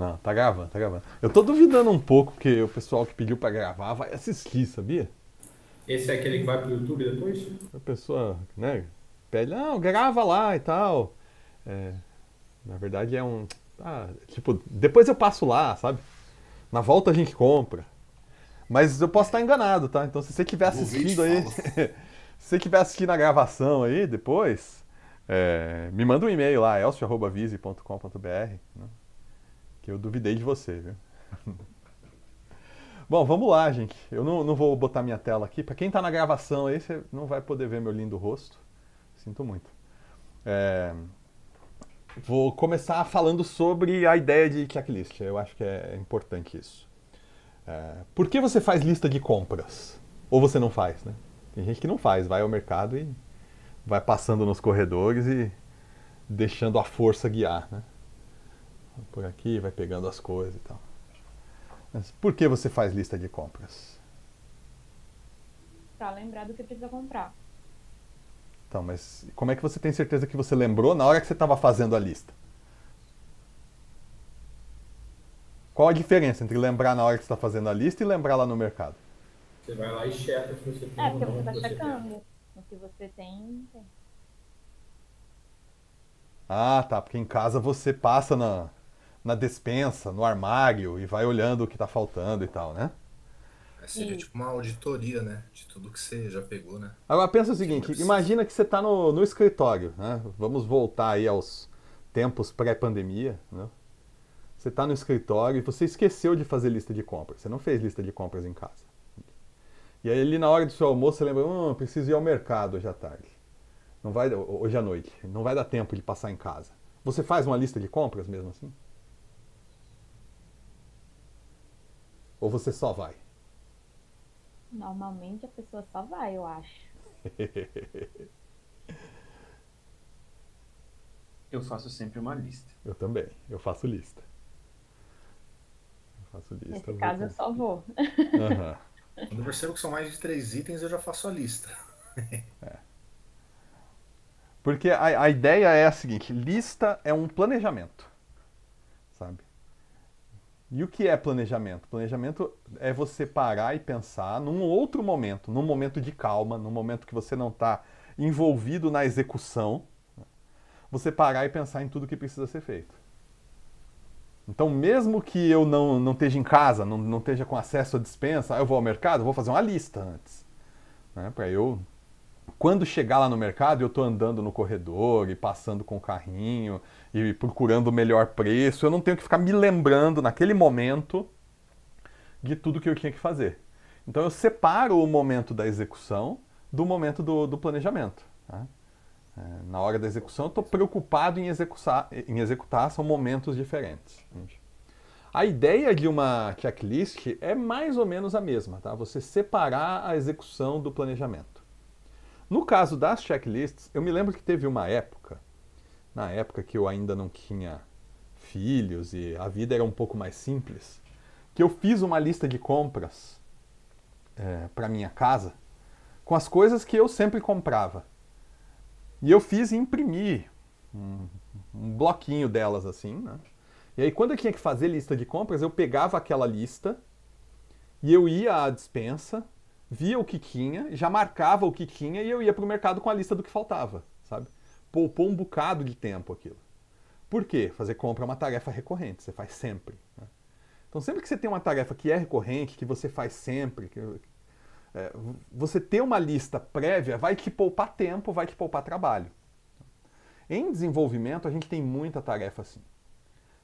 Não, tá gravando, tá gravando. Eu tô duvidando um pouco, porque o pessoal que pediu para gravar vai assistir, sabia? Esse é aquele que vai pro YouTube depois? A pessoa, né, pede, não, grava lá e tal. É, na verdade é um. Ah, tipo, depois eu passo lá, sabe? Na volta a gente compra. Mas eu posso estar enganado, tá? Então se você estiver assistindo aí. se você tiver assistindo a gravação aí depois, é, me manda um e-mail lá, elcio.vise.com.br. Né? Que eu duvidei de você, viu? Bom, vamos lá, gente. Eu não, não vou botar minha tela aqui. Para quem está na gravação aí, você não vai poder ver meu lindo rosto. Sinto muito. É... Vou começar falando sobre a ideia de checklist. Eu acho que é importante isso. É... Por que você faz lista de compras? Ou você não faz, né? Tem gente que não faz, vai ao mercado e vai passando nos corredores e deixando a força guiar, né? põe aqui, vai pegando as coisas e tal. Mas por que você faz lista de compras? Pra lembrar do que precisa comprar. Então, mas como é que você tem certeza que você lembrou na hora que você estava fazendo a lista? Qual a diferença entre lembrar na hora que você está fazendo a lista e lembrar lá no mercado? Você vai lá e checa se você tem. É, porque você está checando. O que você tem, tem. Ah, tá. Porque em casa você passa na, na despensa, no armário e vai olhando o que tá faltando e tal, né? seria e... tipo uma auditoria, né? De tudo que você já pegou, né? Agora pensa o seguinte, imagina que você tá no, no escritório, né? Vamos voltar aí aos tempos pré-pandemia, né? Você tá no escritório e você esqueceu de fazer lista de compras. Você não fez lista de compras em casa. E aí ali na hora do seu almoço você lembra, hum, preciso ir ao mercado hoje à tarde. Não vai, hoje à noite. Não vai dar tempo de passar em casa. Você faz uma lista de compras mesmo assim? Ou você só vai? Normalmente a pessoa só vai, eu acho. eu faço sempre uma lista. Eu também, eu faço lista. Eu faço lista. Nesse caso eu só vou. Uhum. Quando eu percebo que são mais de três itens, eu já faço a lista. é. Porque a, a ideia é a seguinte: lista é um planejamento. E o que é planejamento? Planejamento é você parar e pensar num outro momento, num momento de calma, num momento que você não está envolvido na execução, né? você parar e pensar em tudo que precisa ser feito. Então, mesmo que eu não, não esteja em casa, não, não esteja com acesso à dispensa, eu vou ao mercado, vou fazer uma lista antes. Né, para eu quando chegar lá no mercado, eu estou andando no corredor e passando com o carrinho e procurando o melhor preço. Eu não tenho que ficar me lembrando naquele momento de tudo que eu tinha que fazer. Então eu separo o momento da execução do momento do, do planejamento. Tá? É, na hora da execução, eu estou preocupado em executar, em executar, são momentos diferentes. A ideia de uma checklist é mais ou menos a mesma, tá? Você separar a execução do planejamento. No caso das checklists, eu me lembro que teve uma época, na época que eu ainda não tinha filhos e a vida era um pouco mais simples, que eu fiz uma lista de compras é, para minha casa com as coisas que eu sempre comprava. E eu fiz imprimir um, um bloquinho delas assim, né? E aí quando eu tinha que fazer lista de compras, eu pegava aquela lista e eu ia à dispensa via o que tinha, já marcava o que tinha e eu ia para o mercado com a lista do que faltava, sabe? Poupou um bocado de tempo aquilo. Por quê? Fazer compra é uma tarefa recorrente, você faz sempre. Né? Então, sempre que você tem uma tarefa que é recorrente, que você faz sempre, que, é, você ter uma lista prévia vai te poupar tempo, vai te poupar trabalho. Em desenvolvimento, a gente tem muita tarefa assim.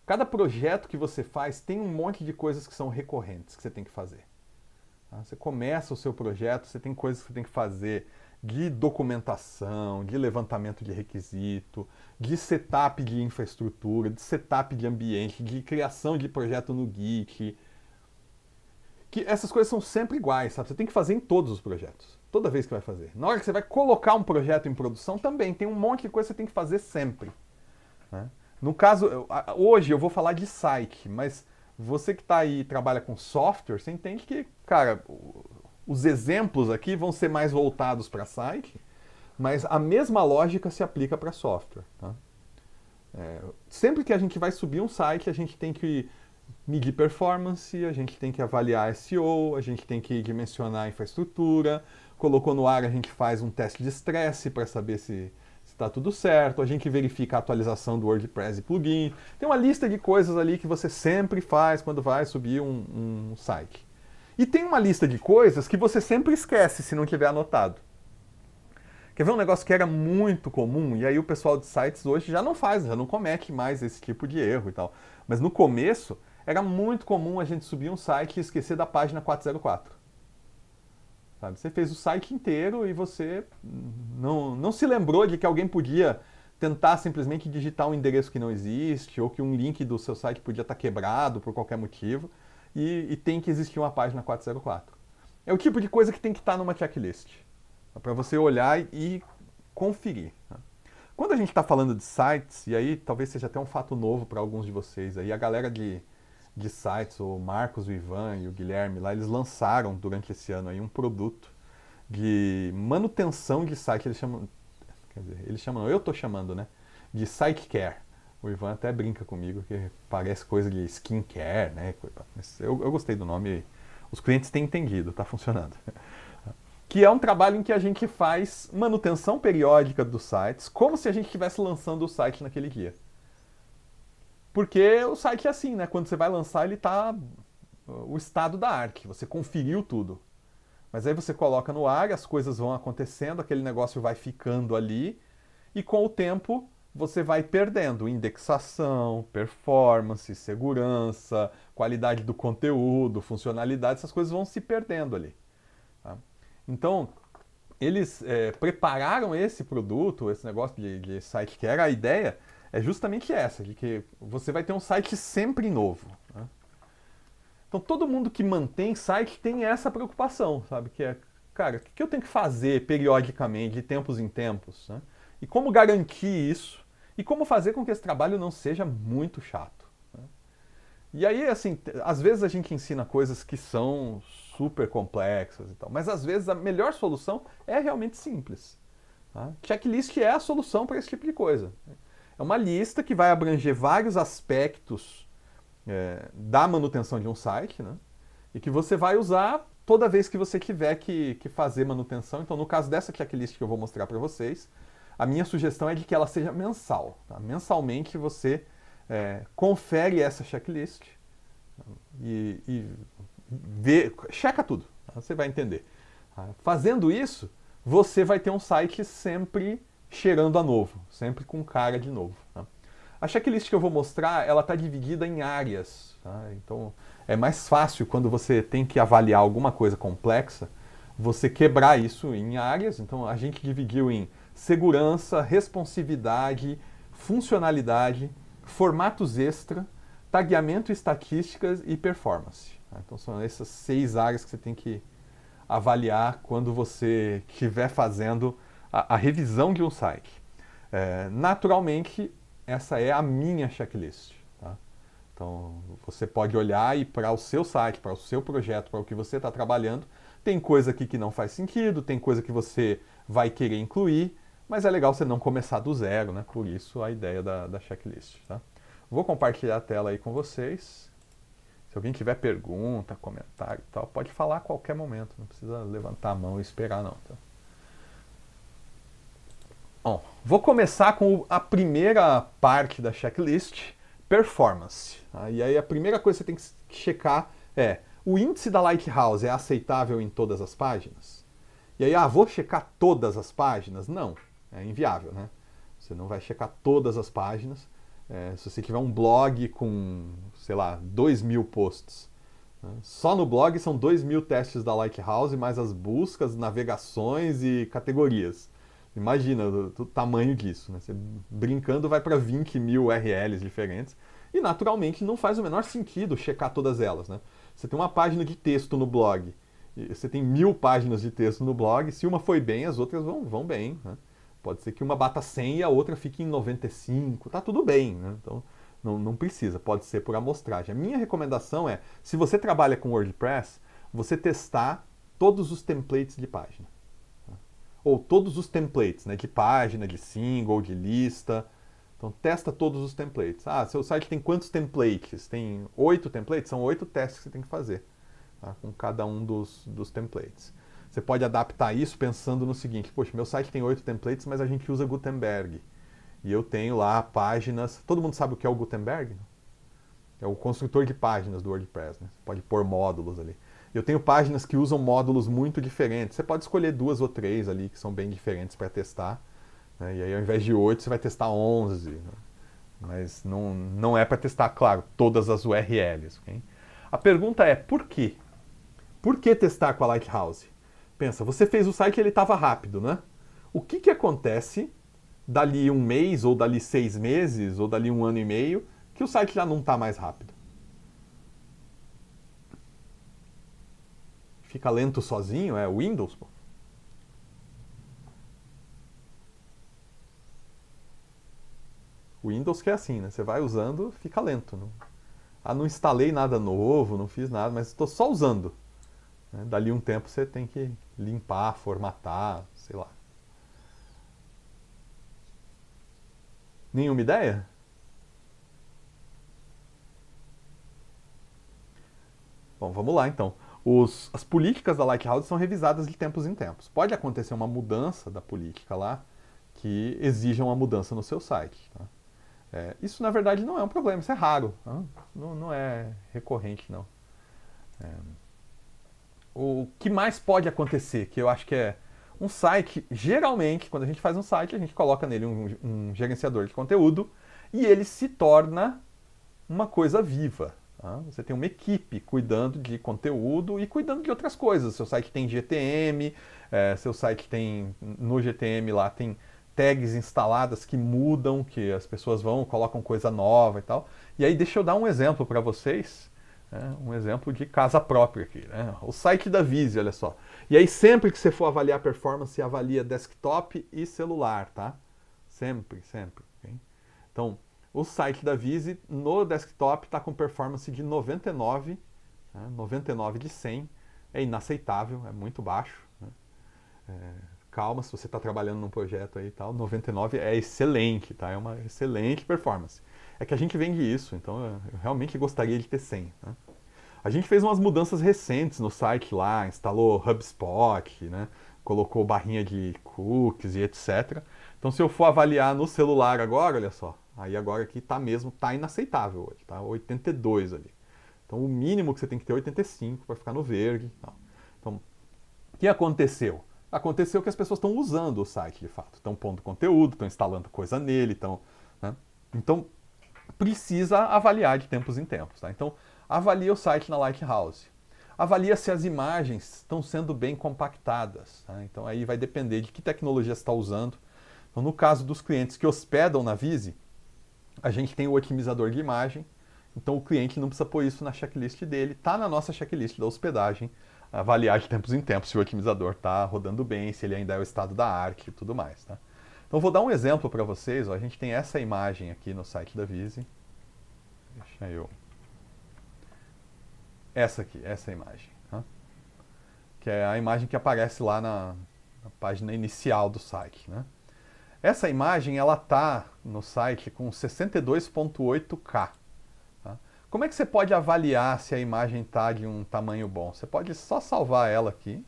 Cada projeto que você faz tem um monte de coisas que são recorrentes que você tem que fazer. Tá? Você começa o seu projeto, você tem coisas que você tem que fazer de documentação, de levantamento de requisito, de setup de infraestrutura, de setup de ambiente, de criação de projeto no Git. Que essas coisas são sempre iguais, sabe? Você tem que fazer em todos os projetos, toda vez que vai fazer. Na hora que você vai colocar um projeto em produção também, tem um monte de coisa que você tem que fazer sempre. Né? No caso, hoje eu vou falar de site, mas você que está aí e trabalha com software, você entende que, cara, os exemplos aqui vão ser mais voltados para site, mas a mesma lógica se aplica para software. Tá? É, sempre que a gente vai subir um site, a gente tem que medir performance, a gente tem que avaliar SEO, a gente tem que dimensionar a infraestrutura. Colocou no ar, a gente faz um teste de estresse para saber se está tudo certo, a gente verifica a atualização do WordPress e plugin. Tem uma lista de coisas ali que você sempre faz quando vai subir um, um site. E tem uma lista de coisas que você sempre esquece se não tiver anotado. Quer ver um negócio que era muito comum, e aí o pessoal de sites hoje já não faz, já não comete mais esse tipo de erro e tal. Mas no começo, era muito comum a gente subir um site e esquecer da página 404. Sabe? Você fez o site inteiro e você não, não se lembrou de que alguém podia tentar simplesmente digitar um endereço que não existe ou que um link do seu site podia estar quebrado por qualquer motivo e, e tem que existir uma página 404. É o tipo de coisa que tem que estar numa checklist tá? para você olhar e conferir. Tá? Quando a gente está falando de sites, e aí talvez seja até um fato novo para alguns de vocês aí, a galera de de sites, o Marcos, o Ivan e o Guilherme lá, eles lançaram durante esse ano aí um produto de manutenção de site, eles chamam, quer dizer, eles chamam, eu estou chamando, né, de Site Care. O Ivan até brinca comigo que parece coisa de skincare, né, eu, eu gostei do nome, os clientes têm entendido, está funcionando. Que é um trabalho em que a gente faz manutenção periódica dos sites, como se a gente estivesse lançando o site naquele dia. Porque o site é assim, né? Quando você vai lançar, ele tá uh, o estado da ARC, você conferiu tudo. Mas aí você coloca no ar, as coisas vão acontecendo, aquele negócio vai ficando ali, e com o tempo você vai perdendo indexação, performance, segurança, qualidade do conteúdo, funcionalidade, essas coisas vão se perdendo ali. Tá? Então, eles é, prepararam esse produto, esse negócio de, de site, que era a ideia é justamente essa, de que você vai ter um site sempre novo. Né? Então todo mundo que mantém site tem essa preocupação, sabe? Que é, cara, o que eu tenho que fazer periodicamente, de tempos em tempos? Né? E como garantir isso? E como fazer com que esse trabalho não seja muito chato? Né? E aí, assim, às vezes a gente ensina coisas que são super complexas e tal, mas às vezes a melhor solução é realmente simples. Tá? Checklist é a solução para esse tipo de coisa. É uma lista que vai abranger vários aspectos é, da manutenção de um site, né? E que você vai usar toda vez que você tiver que, que fazer manutenção. Então, no caso dessa checklist que eu vou mostrar para vocês, a minha sugestão é de que ela seja mensal. Tá? Mensalmente você é, confere essa checklist e, e vê, checa tudo. Tá? Você vai entender. Tá? Fazendo isso, você vai ter um site sempre cheirando a novo, sempre com cara de novo. Tá? A checklist que eu vou mostrar, ela está dividida em áreas. Tá? Então, é mais fácil quando você tem que avaliar alguma coisa complexa, você quebrar isso em áreas. Então, a gente dividiu em segurança, responsividade, funcionalidade, formatos extra, tagueamento, estatísticas e performance. Tá? Então, são essas seis áreas que você tem que avaliar quando você estiver fazendo a, revisão de um site. É, naturalmente, essa é a minha checklist. Tá? Então, você pode olhar e para o seu site, para o seu projeto, para o que você está trabalhando, tem coisa aqui que não faz sentido, tem coisa que você vai querer incluir, mas é legal você não começar do zero, né? Por isso a ideia da, da checklist, tá? Vou compartilhar a tela aí com vocês. Se alguém tiver pergunta, comentário e tal, pode falar a qualquer momento. Não precisa levantar a mão e esperar, não. Tá? Bom, vou começar com a primeira parte da checklist, performance. Tá? E aí a primeira coisa que você tem que checar é o índice da Lighthouse é aceitável em todas as páginas? E aí, ah, vou checar todas as páginas? Não, é inviável, né? Você não vai checar todas as páginas. É, se você tiver um blog com, sei lá, 2 mil posts, né? só no blog são 2 mil testes da Lighthouse, mais as buscas, navegações e categorias. Imagina o, o tamanho disso, né? Você brincando vai para 20 mil URLs diferentes e naturalmente não faz o menor sentido checar todas elas, né? Você tem uma página de texto no blog, você tem mil páginas de texto no blog, se uma foi bem, as outras vão, vão bem, né? Pode ser que uma bata 100 e a outra fique em 95, tá tudo bem, né? Então, não, não, precisa, pode ser por amostragem. A minha recomendação é, se você trabalha com WordPress, você testar todos os templates de página ou todos os templates, né, de página, de single, de lista. Então testa todos os templates. Ah, seu site tem quantos templates? Tem oito templates? São oito testes que você tem que fazer tá? com cada um dos, dos templates. Você pode adaptar isso pensando no seguinte: poxa, meu site tem oito templates, mas a gente usa Gutenberg. E eu tenho lá páginas. Todo mundo sabe o que é o Gutenberg? É o construtor de páginas do WordPress. Né? Você pode pôr módulos ali. Eu tenho páginas que usam módulos muito diferentes. Você pode escolher duas ou três ali que são bem diferentes para testar. Né? E aí, ao invés de oito, você vai testar onze. Né? Mas não, não é para testar, claro, todas as URLs. Okay? A pergunta é por quê? Por que testar com a Lighthouse? Pensa, você fez o site e ele estava rápido, né? O que, que acontece dali um mês, ou dali seis meses, ou dali um ano e meio, que o site já não está mais rápido? fica lento sozinho é o Windows, pô. O Windows que é assim, né? Você vai usando, fica lento. Ah, não instalei nada novo, não fiz nada, mas estou só usando. Né? Dali um tempo você tem que limpar, formatar, sei lá. Nenhuma ideia? Bom, vamos lá então os, as políticas da Lighthouse são revisadas de tempos em tempos. Pode acontecer uma mudança da política lá que exija uma mudança no seu site. Tá? É, isso, na verdade, não é um problema, isso é raro. Tá? Não, não é recorrente, não. É. O que mais pode acontecer, que eu acho que é um site, geralmente, quando a gente faz um site, a gente coloca nele um, um gerenciador de conteúdo e ele se torna uma coisa viva. Tá? Você tem uma equipe cuidando de conteúdo e cuidando de outras coisas. Seu site tem GTM, é, seu site tem. No GTM lá tem tags instaladas que mudam, que as pessoas vão, colocam coisa nova e tal. E aí, deixa eu dar um exemplo para vocês. Né? Um exemplo de casa própria aqui. Né? O site da Vise, olha só. E aí, sempre que você for avaliar performance, avalia desktop e celular, tá? Sempre, sempre. Okay? Então, o site da Vise no desktop está com performance de 99, né? 99 de 100. É inaceitável, é muito baixo. Né? É, calma, se você está trabalhando num projeto aí e tal, 99 é excelente, tá? É uma excelente performance. É que a gente vende isso, então eu realmente gostaria de ter 100. Né? A gente fez umas mudanças recentes no site lá, instalou HubSpot, né? colocou barrinha de cookies e etc. Então, se eu for avaliar no celular agora, olha só, Aí agora aqui tá mesmo, tá inaceitável hoje, tá 82 ali. Então o mínimo que você tem que ter é 85 para ficar no verde. Não. Tá? Então, o que aconteceu? Aconteceu que as pessoas estão usando o site de fato, estão pondo conteúdo, estão instalando coisa nele, estão. Né? Então precisa avaliar de tempos em tempos. Tá? Então avalia o site na Lighthouse. Avalia se as imagens estão sendo bem compactadas. Tá? Então aí vai depender de que tecnologia você está usando. Então, no caso dos clientes que hospedam na Vise, a gente tem o otimizador de imagem, então o cliente não precisa pôr isso na checklist dele, está na nossa checklist da hospedagem, avaliar de tempos em tempos se o otimizador está rodando bem, se ele ainda é o estado da arte e tudo mais. Tá? Então vou dar um exemplo para vocês, ó, a gente tem essa imagem aqui no site da Vise, deixa eu... Essa aqui, essa imagem, tá? que é a imagem que aparece lá na, na página inicial do site. Né? Essa imagem, ela está no site com 62,8K. Tá? Como é que você pode avaliar se a imagem está de um tamanho bom? Você pode só salvar ela aqui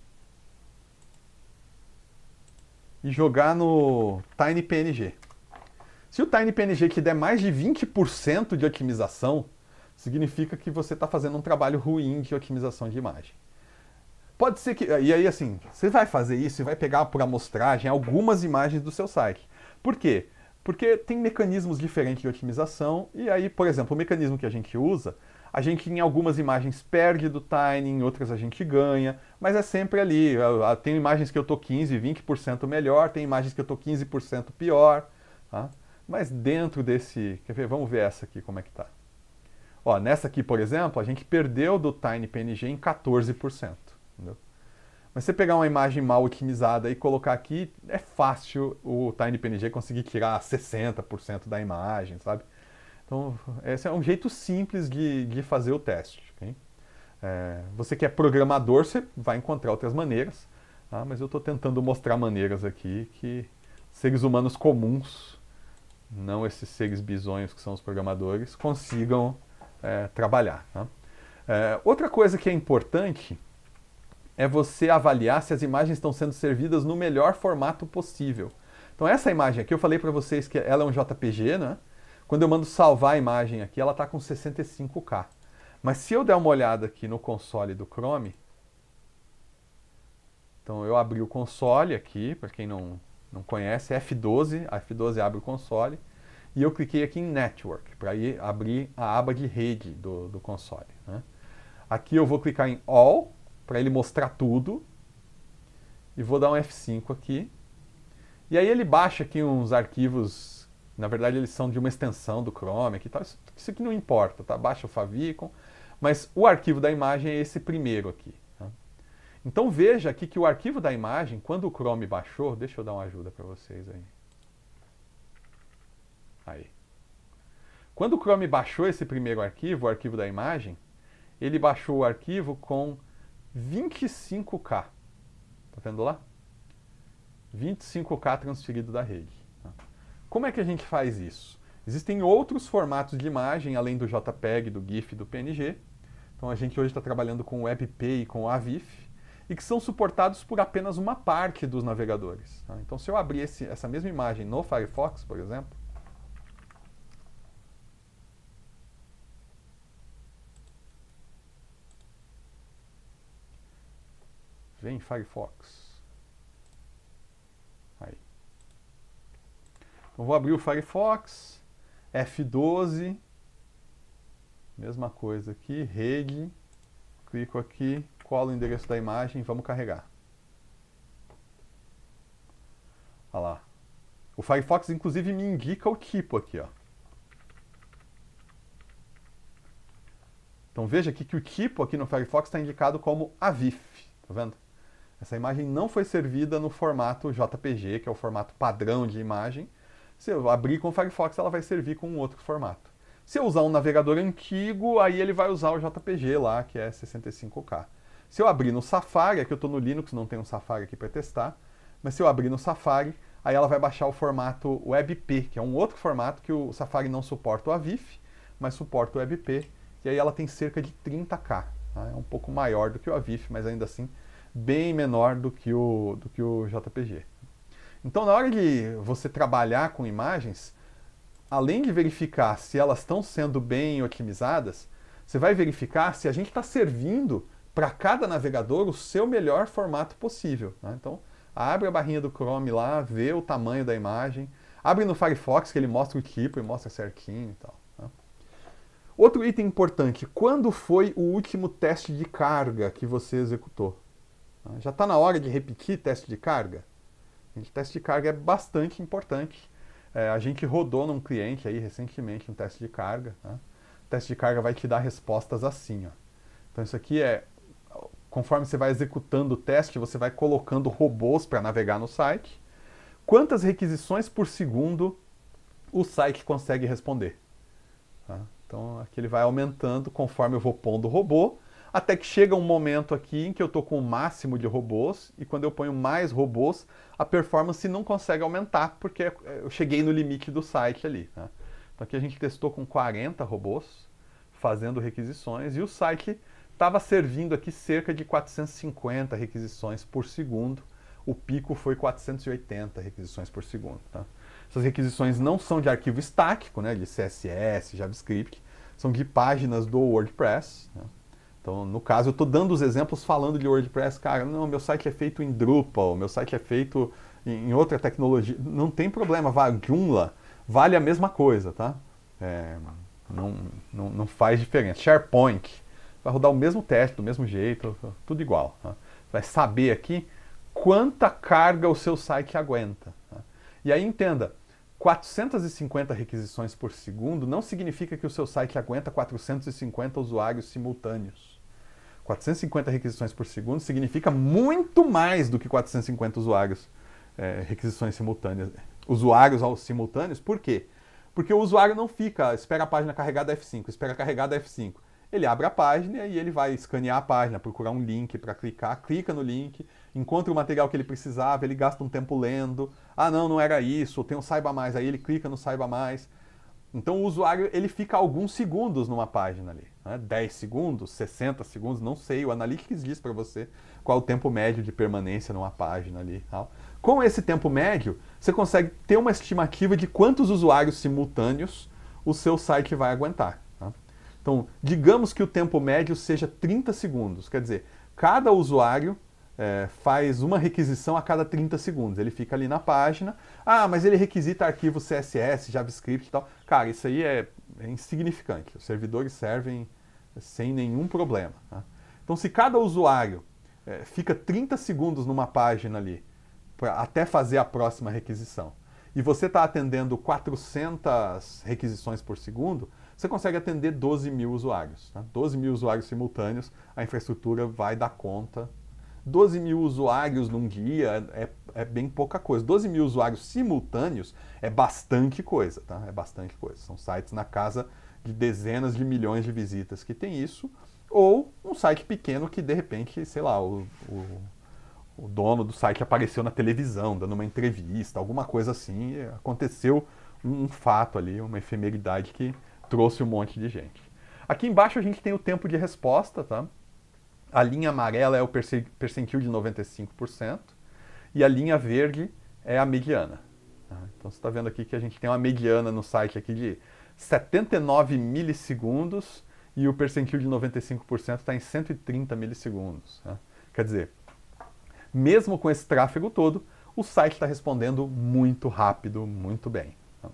e jogar no TinyPNG. Se o TinyPNG te der mais de 20% de otimização, significa que você está fazendo um trabalho ruim de otimização de imagem. Pode ser que. E aí, assim, você vai fazer isso e vai pegar por amostragem algumas imagens do seu site. Por quê? Porque tem mecanismos diferentes de otimização, e aí, por exemplo, o mecanismo que a gente usa, a gente em algumas imagens perde do tiny, em outras a gente ganha, mas é sempre ali. Tem imagens que eu tô 15, 20% melhor, tem imagens que eu tô 15% pior, tá? Mas dentro desse, quer ver, vamos ver essa aqui como é que tá. Ó, nessa aqui, por exemplo, a gente perdeu do tiny PNG em 14%, entendeu? Mas você pegar uma imagem mal otimizada e colocar aqui, é fácil o TinyPNG conseguir tirar 60% da imagem, sabe? Então, esse é um jeito simples de, de fazer o teste. Okay? É, você que é programador, você vai encontrar outras maneiras, tá? mas eu estou tentando mostrar maneiras aqui que seres humanos comuns, não esses seres bizonhos que são os programadores, consigam é, trabalhar. Tá? É, outra coisa que é importante é você avaliar se as imagens estão sendo servidas no melhor formato possível. Então essa imagem aqui, eu falei para vocês que ela é um JPG, né? Quando eu mando salvar a imagem aqui, ela está com 65K. Mas se eu der uma olhada aqui no console do Chrome, então eu abri o console aqui, para quem não, não conhece, F12, a F12 abre o console, e eu cliquei aqui em Network, para abrir a aba de rede do, do console. Né? Aqui eu vou clicar em All, para ele mostrar tudo. E vou dar um F5 aqui. E aí ele baixa aqui uns arquivos, na verdade eles são de uma extensão do Chrome aqui e tal. Isso, isso aqui não importa, tá? Baixa o favicon, mas o arquivo da imagem é esse primeiro aqui. Tá? Então veja aqui que o arquivo da imagem, quando o Chrome baixou, deixa eu dar uma ajuda para vocês aí. Aí. Quando o Chrome baixou esse primeiro arquivo, o arquivo da imagem, ele baixou o arquivo com 25K. Tá vendo lá? 25K transferido da rede. Tá? Como é que a gente faz isso? Existem outros formatos de imagem, além do JPEG, do GIF, do PNG. Então a gente hoje está trabalhando com o WebP e com o AVIF, e que são suportados por apenas uma parte dos navegadores. Tá? Então se eu abrir esse, essa mesma imagem no Firefox, por exemplo, em Firefox. Aí. Então vou abrir o Firefox, F12, mesma coisa aqui, rede, clico aqui, colo o endereço da imagem e vamos carregar. Olha lá. O Firefox, inclusive, me indica o tipo aqui, ó. Então veja aqui que o tipo aqui no Firefox está indicado como AVIF, tá vendo? Essa imagem não foi servida no formato JPG, que é o formato padrão de imagem. Se eu abrir com o Firefox, ela vai servir com um outro formato. Se eu usar um navegador antigo, aí ele vai usar o JPG lá, que é 65K. Se eu abrir no Safari, aqui é eu estou no Linux, não tem um Safari aqui para testar, mas se eu abrir no Safari, aí ela vai baixar o formato WebP, que é um outro formato que o Safari não suporta o AVIF, mas suporta o WebP, e aí ela tem cerca de 30K. Tá? É um pouco maior do que o AVIF, mas ainda assim bem menor do que o, do que o JPG. Então, na hora de você trabalhar com imagens, além de verificar se elas estão sendo bem otimizadas, você vai verificar se a gente está servindo para cada navegador o seu melhor formato possível. Né? Então, abre a barrinha do Chrome lá, vê o tamanho da imagem, abre no Firefox que ele mostra o tipo e mostra certinho e tal. Né? Outro item importante, quando foi o último teste de carga que você executou? Ah, já está na hora de repetir teste de carga? Gente, teste de carga é bastante importante. É, a gente rodou num cliente aí recentemente um teste de carga. Né? O teste de carga vai te dar respostas assim. Ó. Então isso aqui é, conforme você vai executando o teste, você vai colocando robôs para navegar no site. Quantas requisições por segundo o site consegue responder? Tá? Então aqui ele vai aumentando conforme eu vou pondo o robô até que chega um momento aqui em que eu estou com o máximo de robôs, e quando eu ponho mais robôs, a performance não consegue aumentar, porque é, é, eu cheguei no limite do site ali. Né? Então aqui a gente testou com 40 robôs, fazendo requisições, e o site estava servindo aqui cerca de 450 requisições por segundo, o pico foi 480 requisições por segundo. Tá? Essas requisições não são de arquivo estático, né, de CSS, JavaScript, são de páginas do WordPress. Né? Então, no caso, eu estou dando os exemplos falando de WordPress, cara, não, meu site é feito em Drupal, meu site é feito em, outra tecnologia. Não tem problema, vale, Joomla vale a mesma coisa, tá? É, não, não, não faz diferença. SharePoint vai rodar o mesmo teste, do mesmo jeito, tudo igual. Tá? Vai saber aqui quanta carga o seu site aguenta. Tá? E aí entenda, 450 requisições por segundo não significa que o seu site aguenta 450 usuários simultâneos. 450 requisições por segundo significa muito mais do que 450 usuários, é, requisições simultâneas. Usuários aos simultâneos, por quê? Porque o usuário não fica, espera a página carregada F5, espera carregada F5. Ele abre a página e ele vai escanear a página, procurar um link para clicar, clica no link, encontra o material que ele precisava, ele gasta um tempo lendo. Ah, não, não era isso, tem um saiba mais, aí ele clica no saiba mais. Então o usuário, ele fica alguns segundos numa página ali né, 10 segundos, 60 segundos, não sei. O Analytics diz para você qual o tempo médio de permanência numa página ali. Tal. Com esse tempo médio, você consegue ter uma estimativa de quantos usuários simultâneos o seu site vai aguentar. Tá? Então, digamos que o tempo médio seja 30 segundos. Quer dizer, cada usuário é, faz uma requisição a cada 30 segundos. Ele fica ali na página. Ah, mas ele requisita arquivo CSS, JavaScript e tal. Cara, isso aí é, é insignificante. Os servidores servem sem nenhum problema. Tá? Então, se cada usuário é, fica 30 segundos numa página ali, pra, até fazer a próxima requisição, e você está atendendo 400 requisições por segundo, você consegue atender 12 mil usuários. Tá? 12 mil usuários simultâneos, a infraestrutura vai dar conta. 12 mil usuários num dia é, é bem pouca coisa. 12 mil usuários simultâneos é bastante coisa, tá? É bastante coisa. São sites na casa de dezenas de milhões de visitas que tem isso, ou um site pequeno que de repente, sei lá, o, o, o dono do site apareceu na televisão, dando uma entrevista, alguma coisa assim, aconteceu um, um fato ali, uma efemeridade que trouxe um monte de gente. Aqui embaixo a gente tem o tempo de resposta, tá? A linha amarela é o percentil de 95% e a linha verde é a mediana. Tá? Então você está vendo aqui que a gente tem uma mediana no site aqui de 79 milissegundos e o percentil de 95% está em 130 milissegundos. Né? Quer dizer, mesmo com esse tráfego todo, o site está respondendo muito rápido, muito bem. Né?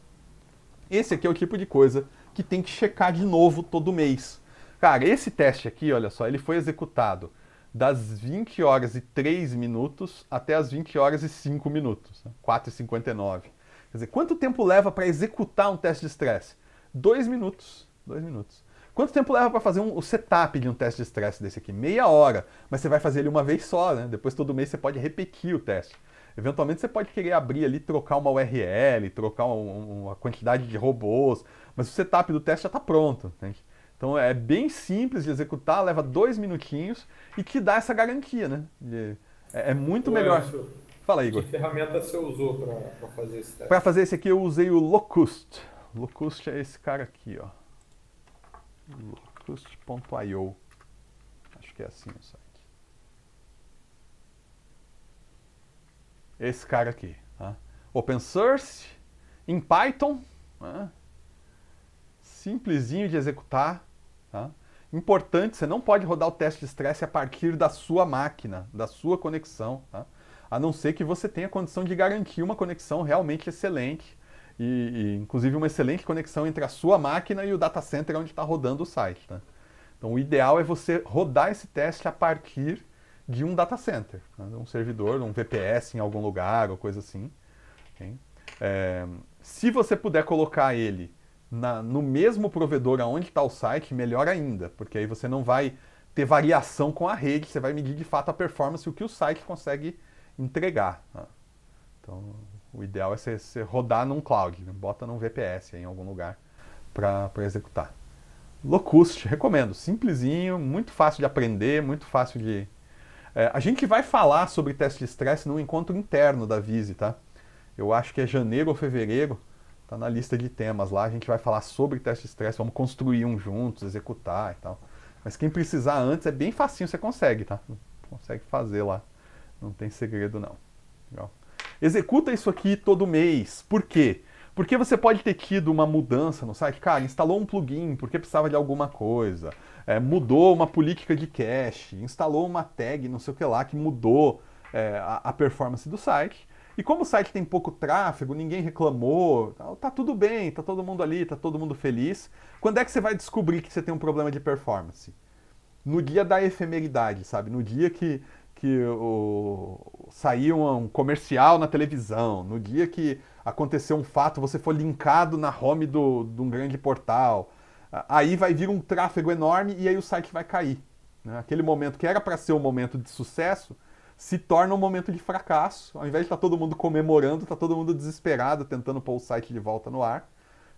Esse aqui é o tipo de coisa que tem que checar de novo todo mês. Cara, esse teste aqui, olha só, ele foi executado das 20 horas e 3 minutos até as 20 horas e 5 minutos, 4 né? e 59. Quer dizer, quanto tempo leva para executar um teste de estresse? Dois minutos. Dois minutos. Quanto tempo leva para fazer um, o setup de um teste de estresse desse aqui? Meia hora. Mas você vai fazer ele uma vez só, né? Depois todo mês você pode repetir o teste. Eventualmente você pode querer abrir ali, trocar uma URL, trocar um, uma quantidade de robôs, mas o setup do teste já está pronto. Entende? Então é bem simples de executar, leva dois minutinhos e te dá essa garantia, né? De, é, é, muito melhor. Fala, aí, Igor. Que ferramenta você usou para fazer esse teste? Para fazer esse aqui eu usei o Locust. Locust é esse cara aqui, ó. Locust.io. Acho que é assim o site. Esse cara aqui, tá? Open source, em Python, né? simplesinho de executar, tá? Importante, você não pode rodar o teste de estresse a partir da sua máquina, da sua conexão, tá? A não ser que você tenha condição de garantir uma conexão realmente excelente e, e, inclusive uma excelente conexão entre a sua máquina e o data center onde está rodando o site. Né? Então, o ideal é você rodar esse teste a partir de um data center, né? um servidor, um VPS em algum lugar ou coisa assim. Okay? É, se você puder colocar ele na, no mesmo provedor aonde está o site, melhor ainda, porque aí você não vai ter variação com a rede, você vai medir de fato a performance, o que o site consegue entregar. Né? Então, o ideal é você, rodar num cloud, né? bota num VPS em algum lugar para executar. Locust, recomendo. Simplesinho, muito fácil de aprender, muito fácil de. É, a gente vai falar sobre teste de estresse num encontro interno da Vise, tá? Eu acho que é janeiro ou fevereiro, tá na lista de temas lá. A gente vai falar sobre teste de estresse, vamos construir um juntos, executar e tal. Mas quem precisar antes é bem facinho, você consegue, tá? Consegue fazer lá. Não tem segredo não. Legal. Executa isso aqui todo mês. Por quê? Porque você pode ter tido uma mudança no site, cara, instalou um plugin porque precisava de alguma coisa, é, mudou uma política de cache, instalou uma tag, não sei o que lá, que mudou é, a, a, performance do site. E como o site tem pouco tráfego, ninguém reclamou, tá, tá tudo bem, tá todo mundo ali, tá todo mundo feliz. Quando é que você vai descobrir que você tem um problema de performance? No dia da efemeridade, sabe? No dia que que o, saiu um comercial na televisão, no dia que aconteceu um fato, você foi linkado na home do, de um grande portal. Aí vai vir um tráfego enorme e aí o site vai cair. Né? Aquele momento que era para ser um momento de sucesso se torna um momento de fracasso. Ao invés de estar tá todo mundo comemorando, está todo mundo desesperado tentando pôr o site de volta no ar.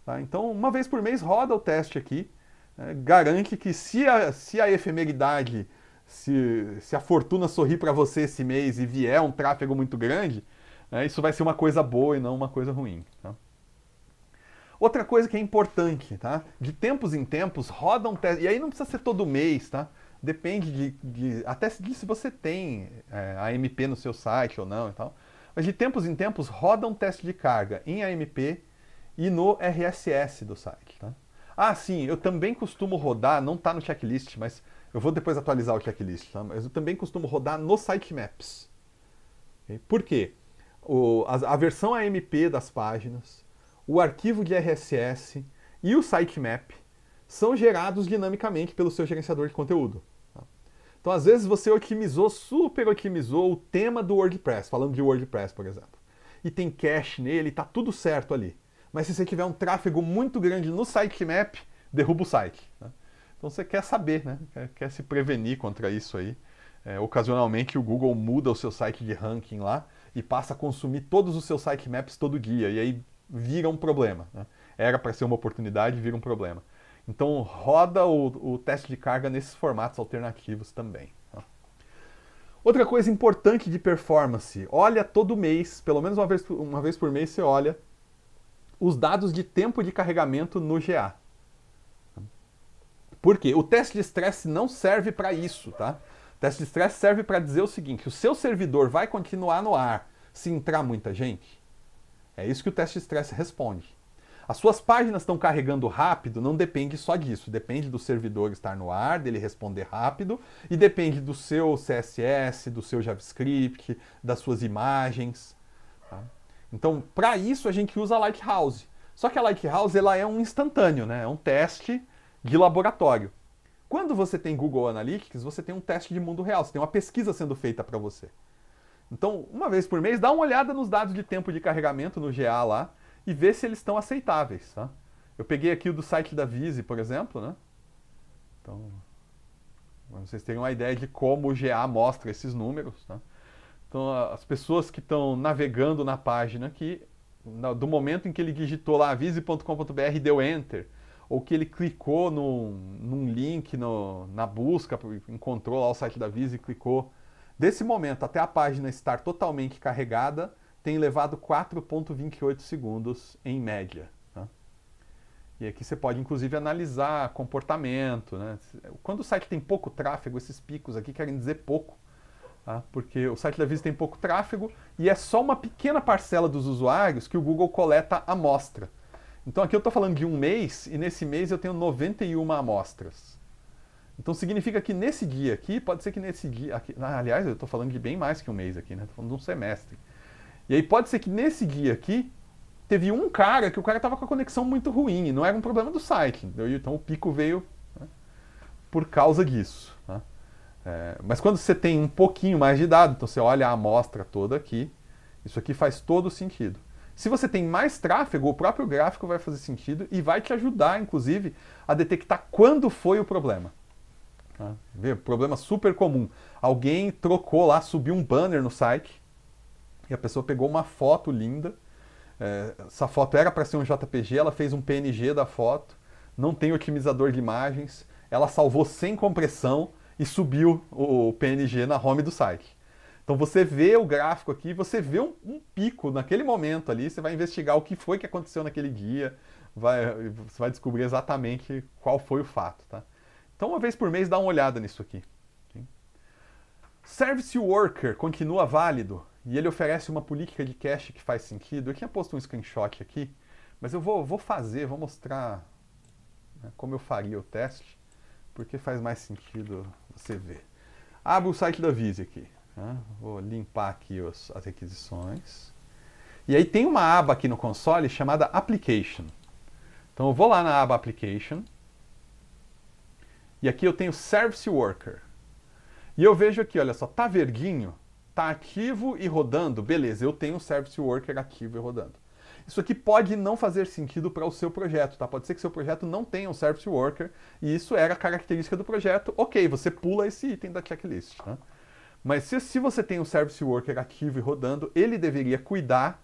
Tá? Então, uma vez por mês, roda o teste aqui. Né? Garante que se a, se a efemeridade se, se a fortuna sorrir para você esse mês e vier um tráfego muito grande, né, isso vai ser uma coisa boa e não uma coisa ruim. Tá? Outra coisa que é importante, tá? De tempos em tempos, roda um teste. E aí não precisa ser todo mês, tá? Depende de. de até de se você tem é, AMP no seu site ou não e tal. Mas de tempos em tempos, roda um teste de carga em AMP e no RSS do site, tá? Ah, sim, eu também costumo rodar, não está no checklist, mas eu vou depois atualizar o checklist, é tá? mas eu também costumo rodar no sitemaps. Okay? Por quê? O, a, a versão AMP das páginas, o arquivo de RSS e o sitemap são gerados dinamicamente pelo seu gerenciador de conteúdo. Tá? Então, às vezes, você otimizou, super otimizou o tema do WordPress, falando de WordPress, por exemplo. E tem cache nele, está tudo certo ali. Mas se você tiver um tráfego muito grande no sitemap, derruba o site. Tá? Então você quer saber, né? Quer, se prevenir contra isso aí. É, ocasionalmente o Google muda o seu site de ranking lá e passa a consumir todos os seus sitemaps todo dia. E aí vira um problema. Né? Era para ser uma oportunidade, vira um problema. Então roda o, o teste de carga nesses formatos alternativos também. Tá? Outra coisa importante de performance, olha todo mês, pelo menos uma vez, uma vez por mês você olha os dados de tempo de carregamento no GA. Por quê? O teste de estresse não serve para isso, tá? O teste de estresse serve para dizer o seguinte: o seu servidor vai continuar no ar se entrar muita gente? É isso que o teste de estresse responde. As suas páginas estão carregando rápido, não depende só disso. Depende do servidor estar no ar, dele responder rápido, e depende do seu CSS, do seu JavaScript, das suas imagens. Tá? Então, para isso, a gente usa a Lighthouse. Só que a Lighthouse ela é um instantâneo, né? é um teste de laboratório. Quando você tem Google Analytics, você tem um teste de mundo real, você tem uma pesquisa sendo feita para você. Então, uma vez por mês, dá uma olhada nos dados de tempo de carregamento no GA lá e vê se eles estão aceitáveis. Tá? Eu peguei aqui o do site da Vise, por exemplo, né? Então, vocês terem uma ideia de como o GA mostra esses números. Tá? Então, as pessoas que estão navegando na página aqui, do momento em que ele digitou lá vise.com.br e deu enter, ou que ele clicou num, num link no, na busca, encontrou lá o site da Visa e clicou. Desse momento até a página estar totalmente carregada, tem levado 4,28 segundos em média. Tá? E aqui você pode inclusive analisar comportamento. Né? Quando o site tem pouco tráfego, esses picos aqui querem dizer pouco. Tá? Porque o site da Visa tem pouco tráfego e é só uma pequena parcela dos usuários que o Google coleta amostra. Então aqui eu estou falando de um mês e nesse mês eu tenho 91 amostras. Então significa que nesse dia aqui, pode ser que nesse dia, Aqui, aliás, eu estou falando de bem mais que um mês aqui, né? Estou falando de um semestre. E aí pode ser que nesse dia aqui teve um cara que o cara estava com a conexão muito ruim, e não era um problema do site. Entendeu? Então o pico veio né, por causa disso. Né? É, mas quando você tem um pouquinho mais de dado, então você olha a amostra toda aqui, isso aqui faz todo sentido. Se você tem mais tráfego, o próprio gráfico vai fazer sentido e vai te ajudar, inclusive, a detectar quando foi o problema. Tá? Problema super comum. Alguém trocou lá, subiu um banner no site e a pessoa pegou uma foto linda. É, essa foto era para ser um JPG, ela fez um PNG da foto, não tem otimizador de imagens, ela salvou sem compressão e subiu o PNG na home do site. Então você vê o gráfico aqui, você vê um, um, pico naquele momento ali, você vai investigar o que foi que aconteceu naquele dia, vai, você vai descobrir exatamente qual foi o fato, tá? Então uma vez por mês dá uma olhada nisso aqui. Okay? Service Worker continua válido e ele oferece uma política de cache que faz sentido. Eu tinha posto um screenshot aqui, mas eu vou, vou fazer, vou mostrar né, como eu faria o teste, porque faz mais sentido você ver. Abra o site da Vise aqui. Né? Vou limpar aqui os, as requisições. E aí tem uma aba aqui no console chamada Application. Então eu vou lá na aba Application. E aqui eu tenho Service Worker. E eu vejo aqui, olha só, tá verdinho, tá ativo e rodando, beleza, eu tenho o Service Worker ativo e rodando. Isso aqui pode não fazer sentido para o seu projeto, tá? Pode ser que seu projeto não tenha um Service Worker, e isso era a característica do projeto. Ok, você pula esse item da checklist, né? Tá? Mas se, se você tem um service worker ativo e rodando, ele deveria cuidar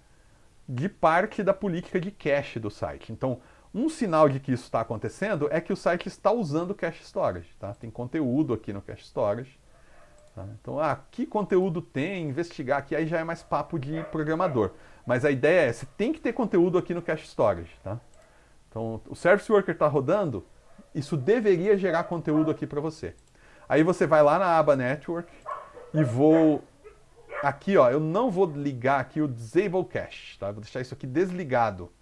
de parte da política de cache do site. Então, um sinal de que isso está acontecendo é que o site está usando cache storage. Tá? Tem conteúdo aqui no cache storage. Tá? Então, ah, que conteúdo tem? Investigar aqui, aí já é mais papo de programador. Mas a ideia é, você tem que ter conteúdo aqui no cache storage. Tá? Então, o service worker está rodando, isso deveria gerar conteúdo aqui para você. Aí você vai lá na aba Network, e vou aqui, ó, eu não vou ligar aqui o Disable Cache, tá? vou deixar isso aqui desligado,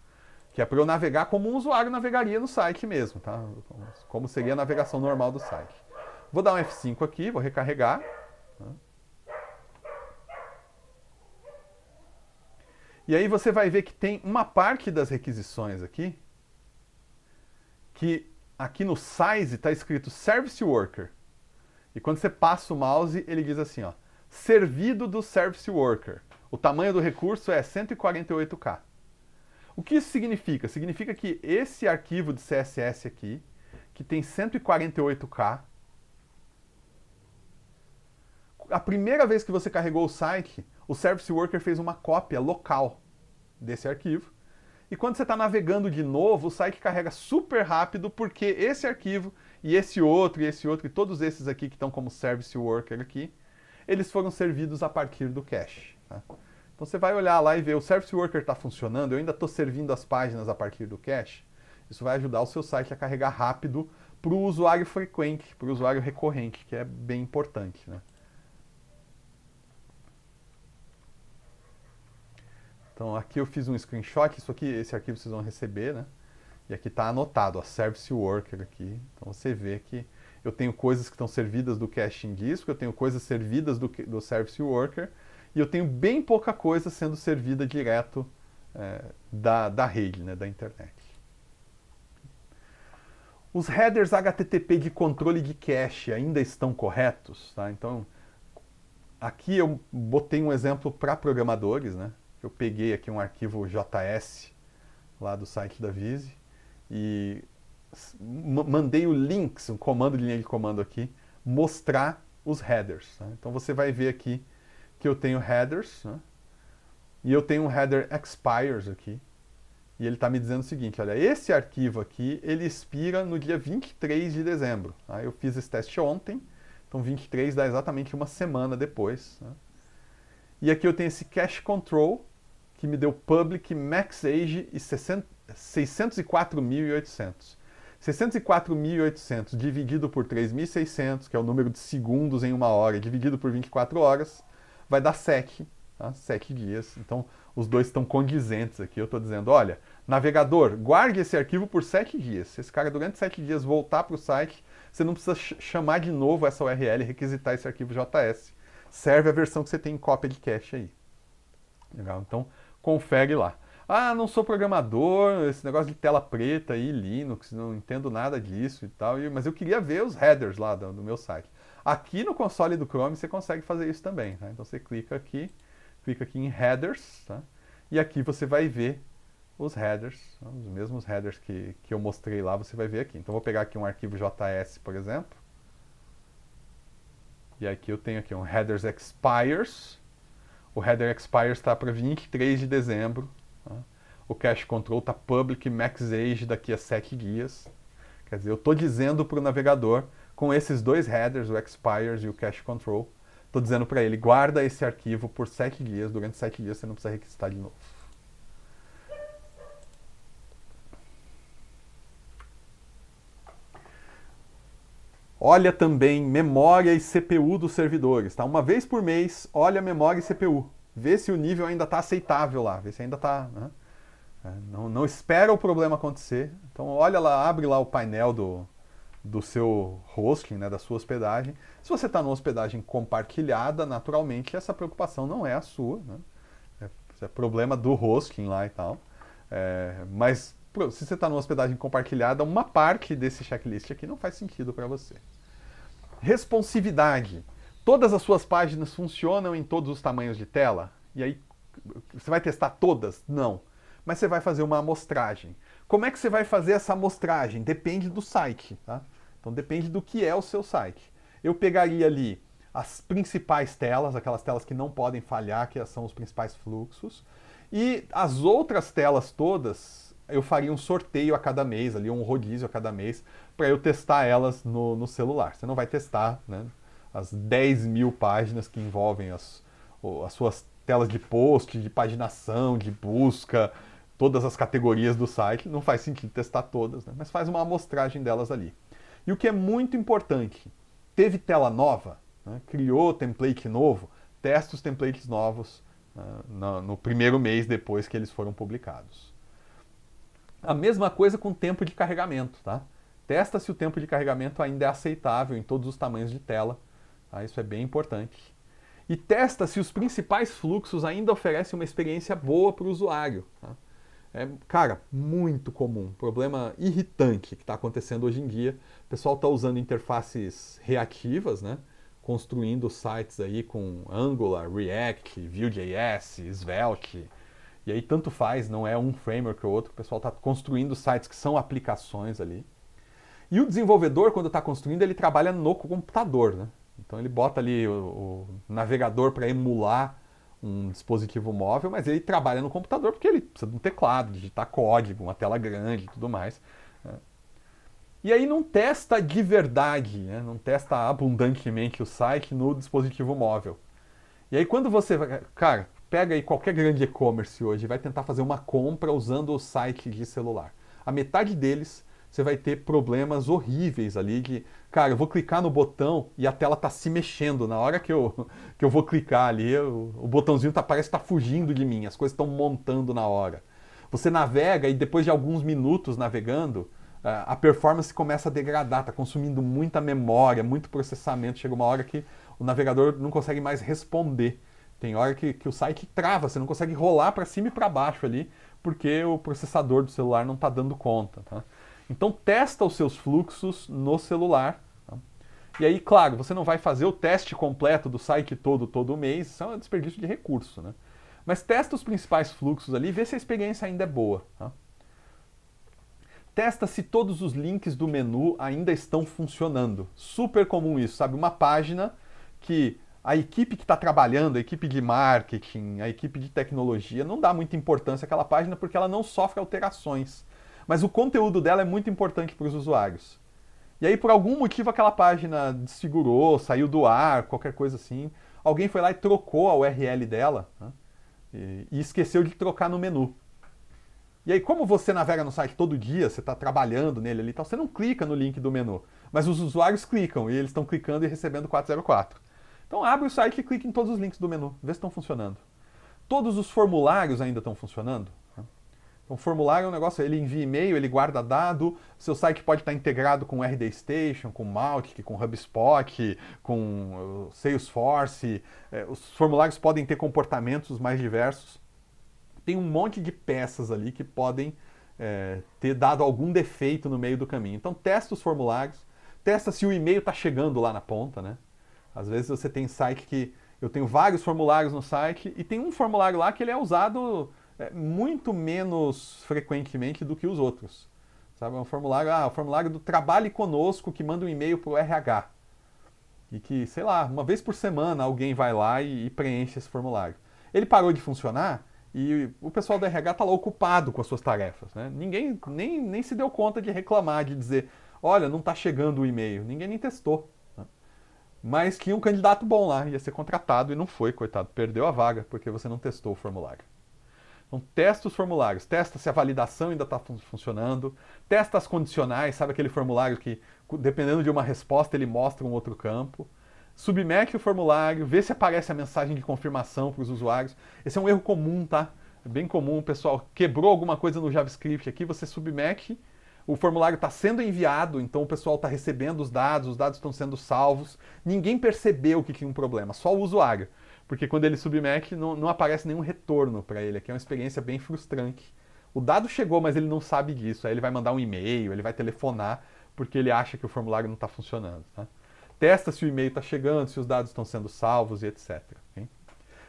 que é para eu navegar como um usuário navegaria no site mesmo, tá? Como seria a navegação normal do site. Vou dar um F5 aqui, vou recarregar. Tá? E aí você vai ver que tem uma parte das requisições aqui, que aqui no size está escrito Service Worker. E quando você passa o mouse, ele diz assim, ó, servido do Service Worker. O tamanho do recurso é 148K. O que isso significa? Significa que esse arquivo de CSS aqui, que tem 148K, a primeira vez que você carregou o site, o Service Worker fez uma cópia local desse arquivo. E quando você está navegando de novo, o site carrega super rápido, porque esse arquivo e esse outro, e esse outro, e todos esses aqui que estão como service worker aqui, eles foram servidos a partir do cache. Tá? Então você vai olhar lá e ver, o service worker está funcionando, eu ainda estou servindo as páginas a partir do cache. Isso vai ajudar o seu site a carregar rápido para o usuário frequente, para o usuário recorrente, que é bem importante. Né? Então aqui eu fiz um screenshot, isso aqui, esse arquivo vocês vão receber, né? E aqui está anotado, a Service Worker aqui. Então você vê que eu tenho coisas que estão servidas do cache em disco, eu tenho coisas servidas do, do Service Worker, e eu tenho bem pouca coisa sendo servida direto é, da, da rede, né, da internet. Os headers HTTP de controle de cache ainda estão corretos, tá? Então, aqui eu botei um exemplo para programadores, né? Eu peguei aqui um arquivo JS lá do site da Vise e mandei o links, um comando de linha de comando aqui, mostrar os headers. Né? Então você vai ver aqui que eu tenho headers, né? e eu tenho um header expires aqui, e ele está me dizendo o seguinte, olha, esse arquivo aqui, ele expira no dia 23 de dezembro. Tá? Eu fiz esse teste ontem, então 23 dá exatamente uma semana depois. Né? E aqui eu tenho esse cache control, que me deu public max age e 60, 604.800. 604.800 dividido por 3.600, que é o número de segundos em uma hora, dividido por 24 horas, vai dar sec, tá? dias. Então, os dois estão condizentes aqui. Eu estou dizendo, olha, navegador, guarde esse arquivo por 7 dias. Se esse cara durante 7 dias voltar para o site, você não precisa ch chamar de novo essa URL e requisitar esse arquivo JS. Serve a versão que você tem em cópia de cache aí. Legal? Então, confere lá. Ah, não sou programador, esse negócio de tela preta e Linux, não entendo nada disso e tal, e, mas eu queria ver os headers lá do, do, meu site. Aqui no console do Chrome você consegue fazer isso também, né? Então você clica aqui, clica aqui em headers, tá? e aqui você vai ver os headers, né? os mesmos headers que, que eu mostrei lá, você vai ver aqui. Então vou pegar aqui um arquivo JS, por exemplo. E aqui eu tenho aqui um headers expires. O header expires está para 23 de dezembro né? O Cache Control está public max age daqui a 7 dias. Quer dizer, eu estou dizendo para o navegador, com esses dois headers, o expires e o Cache Control, estou dizendo para ele, guarda esse arquivo por 7 dias, durante 7 dias você não precisa requisitar de novo. Olha também memória e CPU dos servidores, tá? Uma vez por mês, olha memória e CPU vê se o nível ainda está aceitável lá, vê se ainda está. Né? É, não, não espera o problema acontecer. Então olha lá, abre lá o painel do, do seu hosting, né, da sua hospedagem. Se você está numa hospedagem compartilhada, naturalmente essa preocupação não é a sua. Né? É, é problema do hosting lá e tal. É, mas se você está numa hospedagem compartilhada, uma parte desse checklist aqui não faz sentido para você. Responsividade todas as suas páginas funcionam em todos os tamanhos de tela? E aí, você vai testar todas? Não. Mas você vai fazer uma amostragem. Como é que você vai fazer essa amostragem? Depende do site, tá? Então depende do que é o seu site. Eu pegaria ali as principais telas, aquelas telas que não podem falhar, que são os principais fluxos, e as outras telas todas, eu faria um sorteio a cada mês, ali um rodízio a cada mês, para eu testar elas no, no celular. Você não vai testar, né? as 10 mil páginas que envolvem as, as suas telas de post, de paginação, de busca, todas as categorias do site. Não faz sentido testar todas, né? mas faz uma amostragem delas ali. E o que é muito importante, teve tela nova, né? criou template novo, testa os templates novos né? no, no primeiro mês depois que eles foram publicados. A mesma coisa com o tempo de carregamento, tá? Testa se o tempo de carregamento ainda é aceitável em todos os tamanhos de tela Tá? Isso é bem importante. E testa se os principais fluxos ainda oferecem uma experiência boa para o usuário. Tá? É, cara, muito comum, problema irritante que está acontecendo hoje em dia. O pessoal está usando interfaces reativas, né? construindo sites aí com Angular, React, Vue.js, Svelte. E aí tanto faz, não é um framework ou outro, o pessoal está construindo sites que são aplicações ali. E o desenvolvedor, quando está construindo, ele trabalha no computador, né? Então ele bota ali o, o navegador para emular um dispositivo móvel, mas ele trabalha no computador porque ele precisa de um teclado, digitar código, uma tela grande e tudo mais. Né? E aí não testa de verdade, né? não testa abundantemente o site no dispositivo móvel. E aí quando você, cara, pega aí qualquer grande e-commerce hoje e vai tentar fazer uma compra usando o site de celular. A metade deles você vai ter problemas horríveis ali que, cara, eu vou clicar no botão e a tela tá se mexendo. Na hora que eu, que eu vou clicar ali, o botãozinho tá, parece que tá fugindo de mim, as coisas estão montando na hora. Você navega e depois de alguns minutos navegando, a performance começa a degradar, tá consumindo muita memória, muito processamento. Chega uma hora que o navegador não consegue mais responder. Tem hora que, que o site trava, você não consegue rolar para cima e para baixo ali, porque o processador do celular não está dando conta. Tá? Então testa os seus fluxos no celular. Tá? E aí, claro, você não vai fazer o teste completo do site todo todo mês, isso é um desperdício de recurso, né? Mas testa os principais fluxos ali, vê se a experiência ainda é boa. Tá? Testa se todos os links do menu ainda estão funcionando. Super comum isso, sabe? Uma página que a equipe que está trabalhando, a equipe de marketing, a equipe de tecnologia, não dá muita importância àquela página porque ela não sofre alterações mas o conteúdo dela é muito importante para os usuários. E aí, por algum motivo, aquela página desfigurou, saiu do ar, qualquer coisa assim. Alguém foi lá e trocou a URL dela né? e, e esqueceu de trocar no menu. E aí, como você navega no site todo dia, você está trabalhando nele ali e tal, você não clica no link do menu. Mas os usuários clicam e eles estão clicando e recebendo 404. Então abre o site e clica em todos os links do menu, vê se estão funcionando. Todos os formulários ainda estão funcionando? Então, formulário é um negócio, ele envia e-mail, ele guarda dado, seu site pode estar integrado com RD Station, com Mautic, com HubSpot, com uh, Salesforce. Eh, os formulários podem ter comportamentos mais diversos. Tem um monte de peças ali que podem é, ter dado algum defeito no meio do caminho. Então, testa os formulários, testa se o e-mail está chegando lá na ponta, né? Às vezes você tem site que eu tenho vários formulários no site e tem um formulário lá que ele é usado é, muito menos frequentemente do que os outros. Sabe? É um formulário, ah, o formulário do trabalho conosco que manda um e-mail para o RH. E que, sei lá, uma vez por semana alguém vai lá e, e preenche esse formulário. Ele parou de funcionar e o pessoal do RH está lá ocupado com as suas tarefas. Né? Ninguém nem, nem se deu conta de reclamar, de dizer, olha, não está chegando o e-mail. Ninguém nem testou. Né? Mas tinha um candidato bom lá, ia ser contratado e não foi, coitado. Perdeu a vaga porque você não testou o formulário. Então, testa os formulários, testa se a validação ainda está fun funcionando, testa as condicionais, sabe aquele formulário que, dependendo de uma resposta, ele mostra um outro campo. Submete o formulário, vê se aparece a mensagem de confirmação para os usuários. Esse é um erro comum, tá? É bem comum, pessoal quebrou alguma coisa no JavaScript aqui, você submete, o formulário está sendo enviado, então o pessoal está recebendo os dados, os dados estão sendo salvos. Ninguém percebeu que tinha é um problema, só o usuário porque quando ele submete, não, não aparece nenhum retorno para ele, que é uma experiência bem frustrante. O dado chegou, mas ele não sabe disso, aí ele vai mandar um e-mail, ele vai telefonar, porque ele acha que o formulário não está funcionando. Tá? Testa se o e-mail está chegando, se os dados estão sendo salvos e etc. Okay?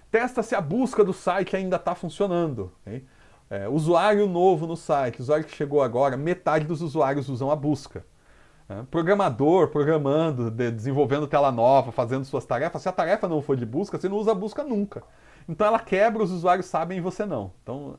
Testa se a busca do site ainda está funcionando. Okay? É, usuário novo no site, usuário que chegou agora, metade dos usuários usam a busca. É, programador, programando, de, desenvolvendo tela nova, fazendo suas tarefas. Se a tarefa não for de busca, você não usa a busca nunca. Então ela quebra, os usuários sabem e você não. Então,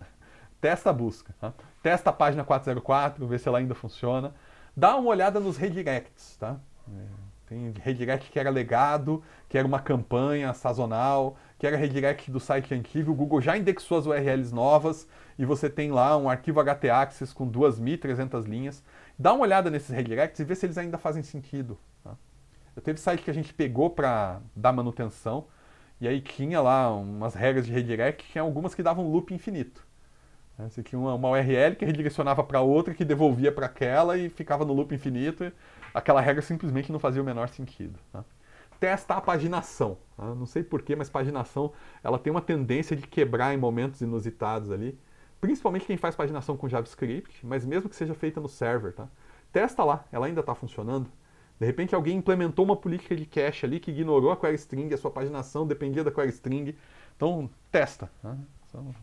testa a busca. Tá? Testa a página 404, vê se ela ainda funciona. Dá uma olhada nos redirects, tá? É, tem redirect que era legado, que era uma campanha sazonal, que era redirect do site antigo. O Google já indexou as URLs novas e você tem lá um arquivo ht com 2.300 linhas. Dá uma olhada nesses redirects e vê se eles ainda fazem sentido. Tá? Eu teve site que a gente pegou para dar manutenção, e aí tinha lá umas regras de redirect, tinha algumas que davam loop infinito. Né? Você tinha uma, uma URL que redirecionava para outra, que devolvia para aquela e ficava no loop infinito. Aquela regra simplesmente não fazia o menor sentido. Tá? Testa a paginação. Tá? Não sei porquê, mas paginação ela tem uma tendência de quebrar em momentos inusitados ali principalmente quem faz paginação com JavaScript, mas mesmo que seja feita no server, tá? Testa lá, ela ainda está funcionando. De repente alguém implementou uma política de cache ali que ignorou a query string, a sua paginação dependia da query string. Então, testa. Né? São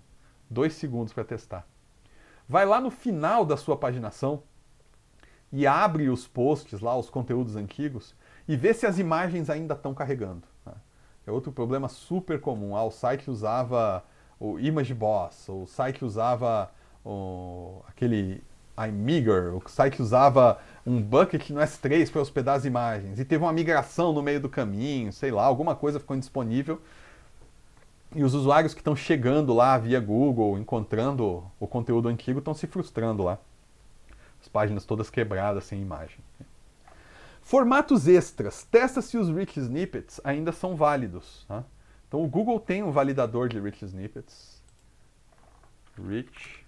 dois segundos para testar. Vai lá no final da sua paginação e abre os posts lá, os conteúdos antigos, e vê se as imagens ainda estão carregando. Tá? É outro problema super comum. Ah, o site usava o Image Boss, o site que usava o, aquele iMigger, o site que usava um bucket no S3 para hospedar as imagens, e teve uma migração no meio do caminho, sei lá, alguma coisa ficou indisponível. E os usuários que estão chegando lá via Google, encontrando o conteúdo antigo, estão se frustrando lá. As páginas todas quebradas, sem imagem. Formatos extras. Testa se os rich snippets ainda são válidos. Tá? Então o Google tem um validador de rich snippets. Rich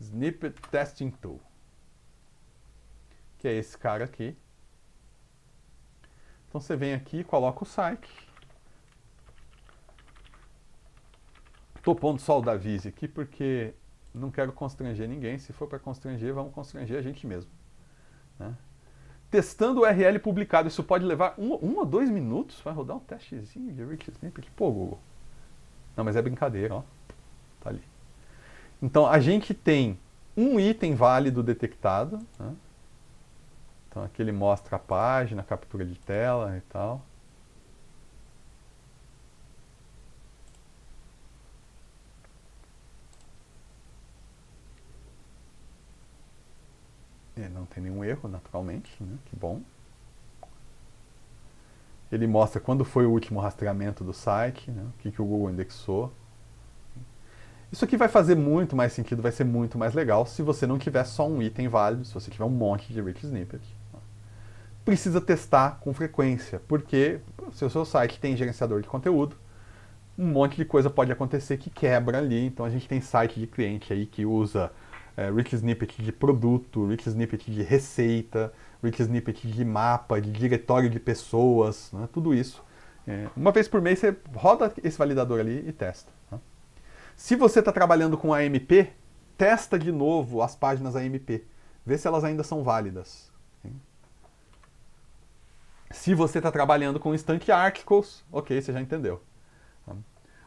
Snippet Testing Tool. Que é esse cara aqui. Então você vem aqui, coloca o site. Tô pondo só o da aqui porque não quero constranger ninguém. Se for para constranger, vamos constranger a gente mesmo. Né? testando o URL publicado. Isso pode levar um, um ou dois minutos. Vai rodar um testezinho de Rich Snippet. Pô, Google. Não, mas é brincadeira, ó. Tá ali. Então, a gente tem um item válido detectado. Né? Então, aqui ele mostra a página, a captura de tela e tal. não tem nenhum erro, naturalmente, né? que bom. Ele mostra quando foi o último rastreamento do site, né? o que, que o Google indexou. Isso aqui vai fazer muito mais sentido, vai ser muito mais legal se você não tiver só um item válido, se você tiver um monte de rich snippet. Né? Precisa testar com frequência, porque se o seu site tem gerenciador de conteúdo, um monte de coisa pode acontecer que quebra ali. Então a gente tem site de cliente aí que usa é, rich snippet de produto, rich snippet de receita, rich snippet de mapa, de diretório de pessoas, né? tudo isso. É, uma vez por mês você roda esse validador ali e testa. Né? Se você está trabalhando com AMP, testa de novo as páginas AMP. Vê se elas ainda são válidas. Se você está trabalhando com Instant Articles, ok, você já entendeu. Né?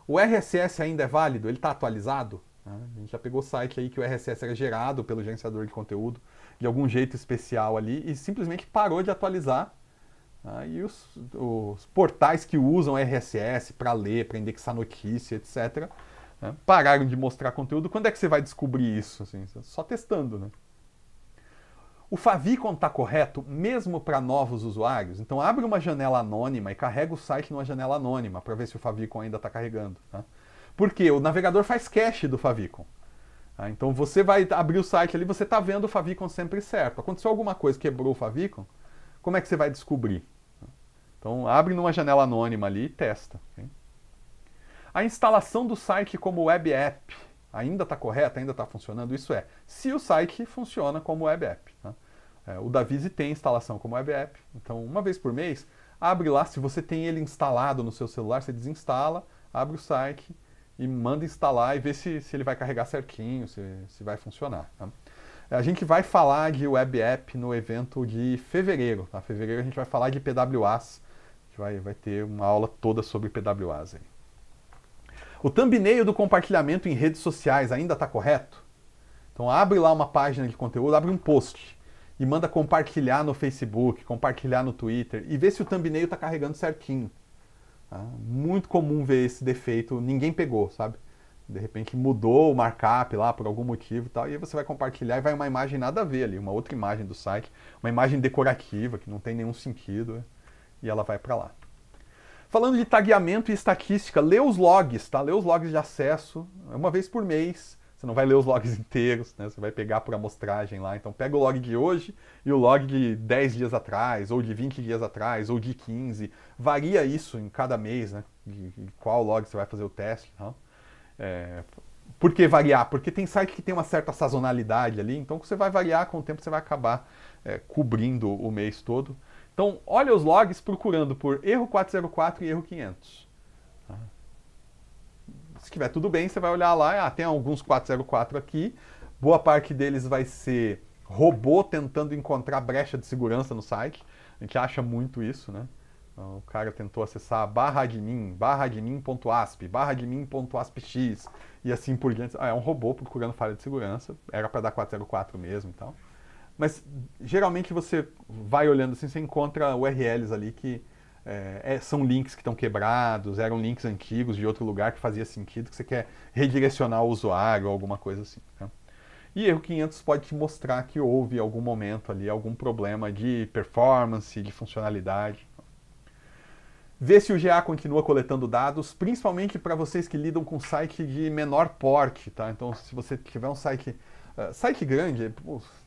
O RSS ainda é válido? Ele está atualizado? Né? A gente já pegou site aí que o RSS era gerado pelo gerenciador de conteúdo de algum jeito especial ali e simplesmente parou de atualizar. Né? E os, os, portais que usam RSS para ler, para indexar notícia, etc., né? pararam de mostrar conteúdo. Quando é que você vai descobrir isso? Assim, só testando, né? O favicon está correto mesmo para novos usuários? Então abre uma janela anônima e carrega o site numa janela anônima para ver se o favicon ainda está carregando. Né? Porque o navegador faz cache do favicon. Ah, então você vai abrir o site ali, você está vendo o favicon sempre certo. Aconteceu alguma coisa, quebrou o favicon, como é que você vai descobrir? Então abre numa janela anônima ali e testa. Okay? A instalação do site como web app ainda está correta, ainda está funcionando? Isso é, se o site funciona como web app. Tá? É, o Davizi tem instalação como web app, então uma vez por mês, abre lá, se você tem ele instalado no seu celular, você desinstala, abre o site, e manda instalar e ver se, se ele vai carregar certinho, se, se vai funcionar. Tá? A gente vai falar de web app no evento de fevereiro. Tá? Fevereiro a gente vai falar de PWAs. A gente vai, vai ter uma aula toda sobre PWAs. Aí. O thumbnail do compartilhamento em redes sociais ainda está correto? Então abre lá uma página de conteúdo, abre um post e manda compartilhar no Facebook, compartilhar no Twitter e vê se o thumbnail está carregando certinho. Tá? Muito comum ver esse defeito, ninguém pegou, sabe? De repente mudou o markup lá por algum motivo e tal, e aí você vai compartilhar e vai uma imagem nada a ver ali, uma outra imagem do site, uma imagem decorativa que não tem nenhum sentido, e ela vai para lá. Falando de tagueamento e estatística, lê os logs, tá? Lê os logs de acesso, uma vez por mês, você não vai ler os logs inteiros, né? Você vai pegar por amostragem lá. Então pega o log de hoje e o log de 10 dias atrás, ou de 20 dias atrás, ou de 15. Varia isso em cada mês, né? De, de qual log você vai fazer o teste. Não? Né? É, por que variar? Porque tem site que tem uma certa sazonalidade ali, então você vai variar com o tempo, você vai acabar é, cobrindo o mês todo. Então, olha os logs procurando por erro 404 e erro 500 tiver tudo bem, você vai olhar lá, ah, tem alguns 404 aqui, boa parte deles vai ser robô tentando encontrar brecha de segurança no site. A gente acha muito isso, né? Então, o cara tentou acessar barra admin, barra admin.asp, barra admin.aspx e assim por diante. Ah, é um robô procurando falha de segurança, era para dar 404 mesmo e então. tal. Mas geralmente você vai olhando assim, você encontra URLs ali que é, é, são links que estão quebrados, eram links antigos de outro lugar que fazia sentido, que você quer redirecionar o usuário ou alguma coisa assim. Né? E erro 500 pode te mostrar que houve algum momento ali, algum problema de performance, de funcionalidade. Ver se o GA continua coletando dados, principalmente para vocês que lidam com site de menor porte, tá? Então, se você tiver um site, uh, site grande,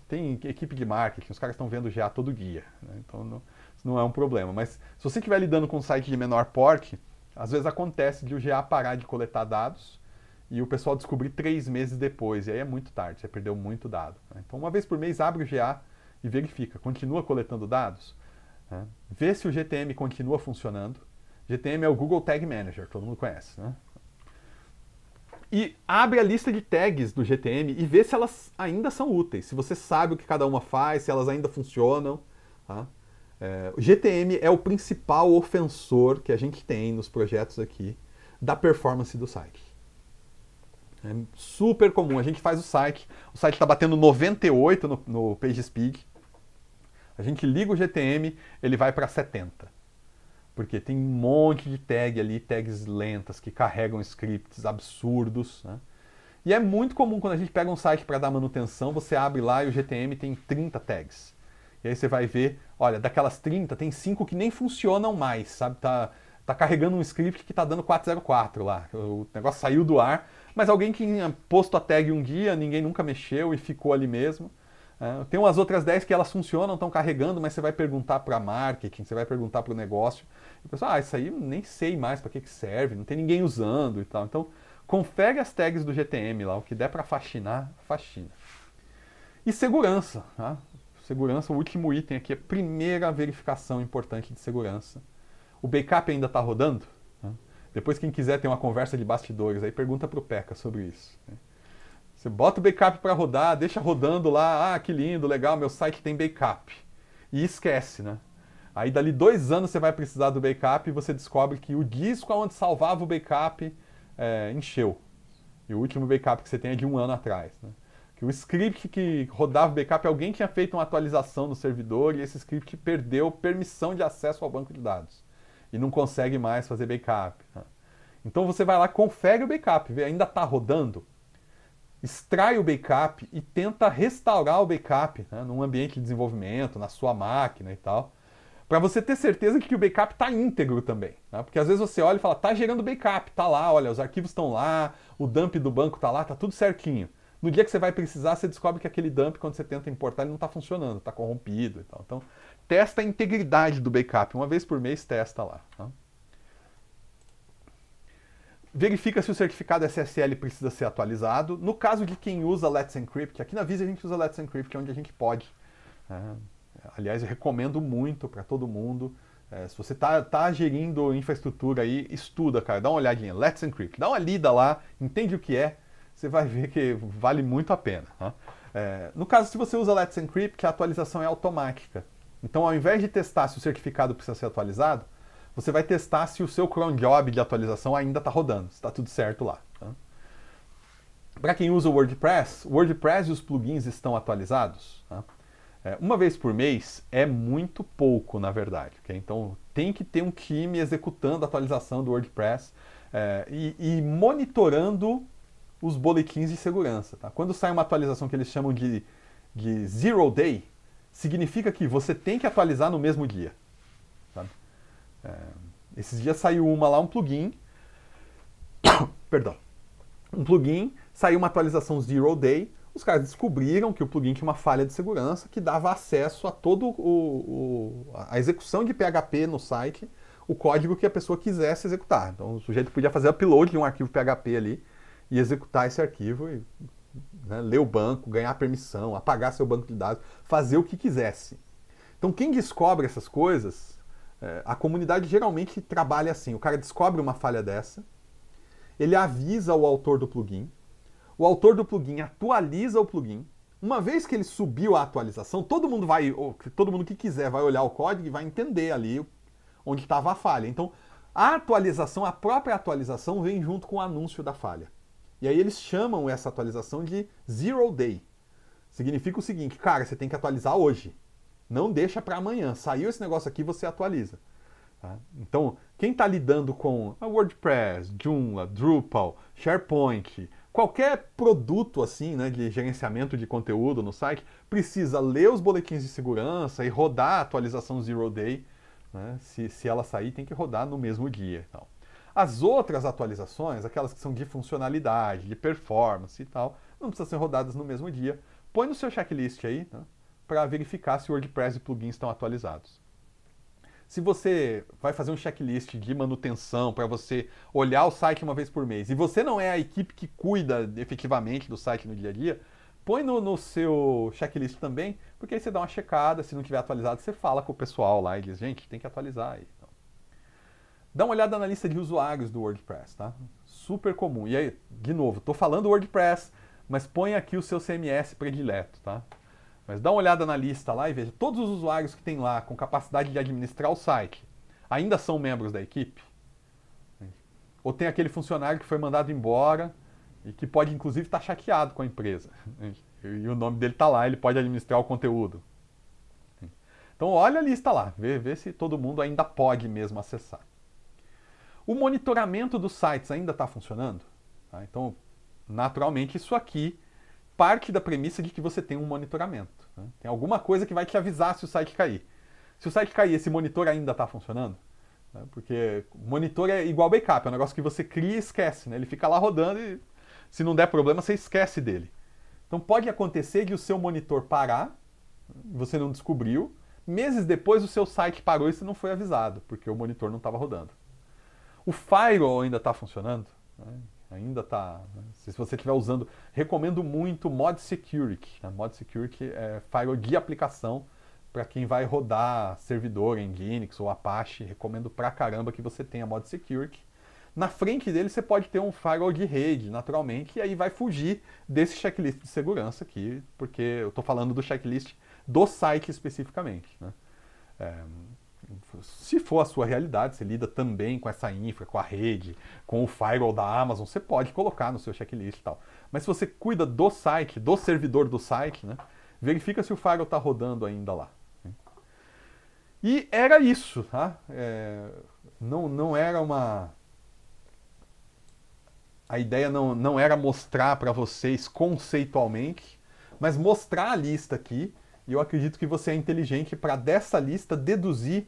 tem equipe de marketing, os caras estão vendo o GA todo dia, né? Então, não, não é um problema. Mas se você estiver lidando com um site de menor porte, às vezes acontece de o GA parar de coletar dados e o pessoal descobrir três meses depois. E aí é muito tarde, você perdeu muito dado. Né? Então, uma vez por mês, abre o GA e verifica. Continua coletando dados? Né? Vê se o GTM continua funcionando. GTM é o Google Tag Manager, todo mundo conhece, né? E abre a lista de tags do GTM e vê se elas ainda são úteis. Se você sabe o que cada uma faz, se elas ainda funcionam. Tá? É, o GTM é o principal ofensor que a gente tem nos projetos aqui da performance do site. É super comum. A gente faz o site, o site está batendo 98 no, no PageSpeed. A gente liga o GTM, ele vai para 70. Porque tem um monte de tag ali, tags lentas que carregam scripts absurdos. Né? E é muito comum quando a gente pega um site para dar manutenção, você abre lá e o GTM tem 30 tags. E aí você vai ver, olha, daquelas 30, tem 5 que nem funcionam mais, sabe? Tá, tá carregando um script que tá dando 404 lá. O negócio saiu do ar, mas alguém que tinha posto a tag um dia, ninguém nunca mexeu e ficou ali mesmo. É, tem umas outras 10 que elas funcionam, estão carregando, mas você vai perguntar para marketing, você vai perguntar para o negócio. E o pessoal, ah, isso aí nem sei mais para que, que serve, não tem ninguém usando e tal. Então, confere as tags do GTM lá, o que der para faxinar, faxina. E segurança. Tá? segurança. O último item aqui é a primeira verificação importante de segurança. O backup ainda está rodando? Né? Depois, quem quiser ter uma conversa de bastidores, aí pergunta para o Peca sobre isso. Né? Você bota o backup para rodar, deixa rodando lá, ah, que lindo, legal, meu site tem backup. E esquece, né? Aí dali dois anos você vai precisar do backup e você descobre que o disco onde salvava o backup é, encheu. E o último backup que você tem é de um ano atrás. Né? que o script que rodava o backup, alguém tinha feito uma atualização no servidor e esse script perdeu permissão de acesso ao banco de dados e não consegue mais fazer backup. Né? Então você vai lá, confere o backup, vê, ainda está rodando, extrai o backup e tenta restaurar o backup né, num ambiente de desenvolvimento, na sua máquina e tal, para você ter certeza que o backup está íntegro também. Né? Porque às vezes você olha e fala, tá gerando backup, tá lá, olha, os arquivos estão lá, o dump do banco tá lá, tá tudo certinho. No dia que você vai precisar, você descobre que aquele dump, quando você tenta importar, ele não está funcionando, está corrompido e tal. Então, testa a integridade do backup. Uma vez por mês, testa lá. Tá? verifica se o certificado SSL precisa ser atualizado. No caso de quem usa Let's Encrypt, aqui na Visa a gente usa Let's Encrypt, é onde a gente pode. É, aliás, eu recomendo muito para todo mundo. É, se você está tá gerindo infraestrutura aí, estuda, cara, dá uma olhadinha. Let's Encrypt, dá uma lida lá, entende o que é, você vai ver que vale muito a pena. Né? É, no caso, se você usa Let's Encrypt, que a atualização é automática. Então, ao invés de testar se o certificado precisa ser atualizado, você vai testar se o seu cron job de atualização ainda está rodando, se está tudo certo lá. Né? Para quem usa o WordPress, o WordPress e os plugins estão atualizados. Né? É, uma vez por mês é muito pouco, na verdade. Okay? Então, tem que ter um time executando a atualização do WordPress é, e, e monitorando os boletins de segurança. Tá? Quando sai uma atualização que eles chamam de, de zero day, significa que você tem que atualizar no mesmo dia. Sabe? É, esses dias saiu uma lá, um plugin. Perdão. Um plugin, saiu uma atualização zero day. Os caras descobriram que o plugin tinha uma falha de segurança que dava acesso a todo o, o a execução de PHP no site, o código que a pessoa quisesse executar. Então o sujeito podia fazer upload de um arquivo PHP ali e executar esse arquivo e né, ler o banco, ganhar permissão, apagar seu banco de dados, fazer o que quisesse. Então, quem descobre essas coisas, é, a comunidade geralmente trabalha assim: o cara descobre uma falha dessa, ele avisa o autor do plugin, o autor do plugin atualiza o plugin. Uma vez que ele subiu a atualização, todo mundo vai, todo mundo que quiser vai olhar o código e vai entender ali onde estava a falha. Então, a atualização, a própria atualização vem junto com o anúncio da falha. E aí eles chamam essa atualização de Zero Day. Significa o seguinte, cara, você tem que atualizar hoje. Não deixa para amanhã. Saiu esse negócio aqui, você atualiza. Tá? Então, quem está lidando com a WordPress, Joomla, Drupal, SharePoint, qualquer produto assim, né, de gerenciamento de conteúdo no site, precisa ler os boletins de segurança e rodar a atualização Zero Day. Né? Se, se ela sair, tem que rodar no mesmo dia. Então. As outras atualizações, aquelas que são de funcionalidade, de performance e tal, não precisam ser rodadas no mesmo dia. Põe no seu checklist aí né, para verificar se o WordPress e plugins estão atualizados. Se você vai fazer um checklist de manutenção para você olhar o site uma vez por mês e você não é a equipe que cuida efetivamente do site no dia a dia, põe no, no, seu checklist também, porque aí você dá uma checada, se não tiver atualizado, você fala com o pessoal lá e diz, gente, tem que atualizar aí. Dá uma olhada na lista de usuários do WordPress, tá? Super comum. E aí, de novo, estou falando WordPress, mas põe aqui o seu CMS predileto, tá? Mas dá uma olhada na lista lá e veja todos os usuários que tem lá com capacidade de administrar o site. Ainda são membros da equipe? Ou tem aquele funcionário que foi mandado embora e que pode inclusive estar tá chateado com a empresa. Né? E o nome dele está lá, ele pode administrar o conteúdo. Então olha a lista lá, vê, vê se todo mundo ainda pode mesmo acessar. O monitoramento dos sites ainda está funcionando? Tá? Então, naturalmente, isso aqui parte da premissa de que você tem um monitoramento. Né? Tem alguma coisa que vai te avisar se o site cair. Se o site cair, esse monitor ainda está funcionando? Né? Porque monitor é igual backup, é um negócio que você cria e esquece. Né? Ele fica lá rodando e se não der problema, você esquece dele. Então pode acontecer de o seu monitor parar, você não descobriu, meses depois o seu site parou e você não foi avisado, porque o monitor não estava rodando. O firewall ainda está funcionando? Né? Ainda está. Né? Se você estiver usando, recomendo muito Mod Security. Né? Mod Security é firewall de aplicação para quem vai rodar servidor em Linux ou Apache. Recomendo pra caramba que você tenha Mod Security. Na frente dele você pode ter um firewall de rede, naturalmente, e aí vai fugir desse checklist de segurança aqui, porque eu estou falando do checklist do site especificamente. Né? É, se for a sua realidade, você lida também com essa infra, com a rede, com o firewall da Amazon, você pode colocar no seu checklist e tal. Mas se você cuida do site, do servidor do site, né, verifica se o firewall está rodando ainda lá. Né. E era isso, tá? É, não, não era uma... A ideia não, não era mostrar para vocês conceitualmente, mas mostrar a lista aqui, e eu acredito que você é inteligente para dessa lista deduzir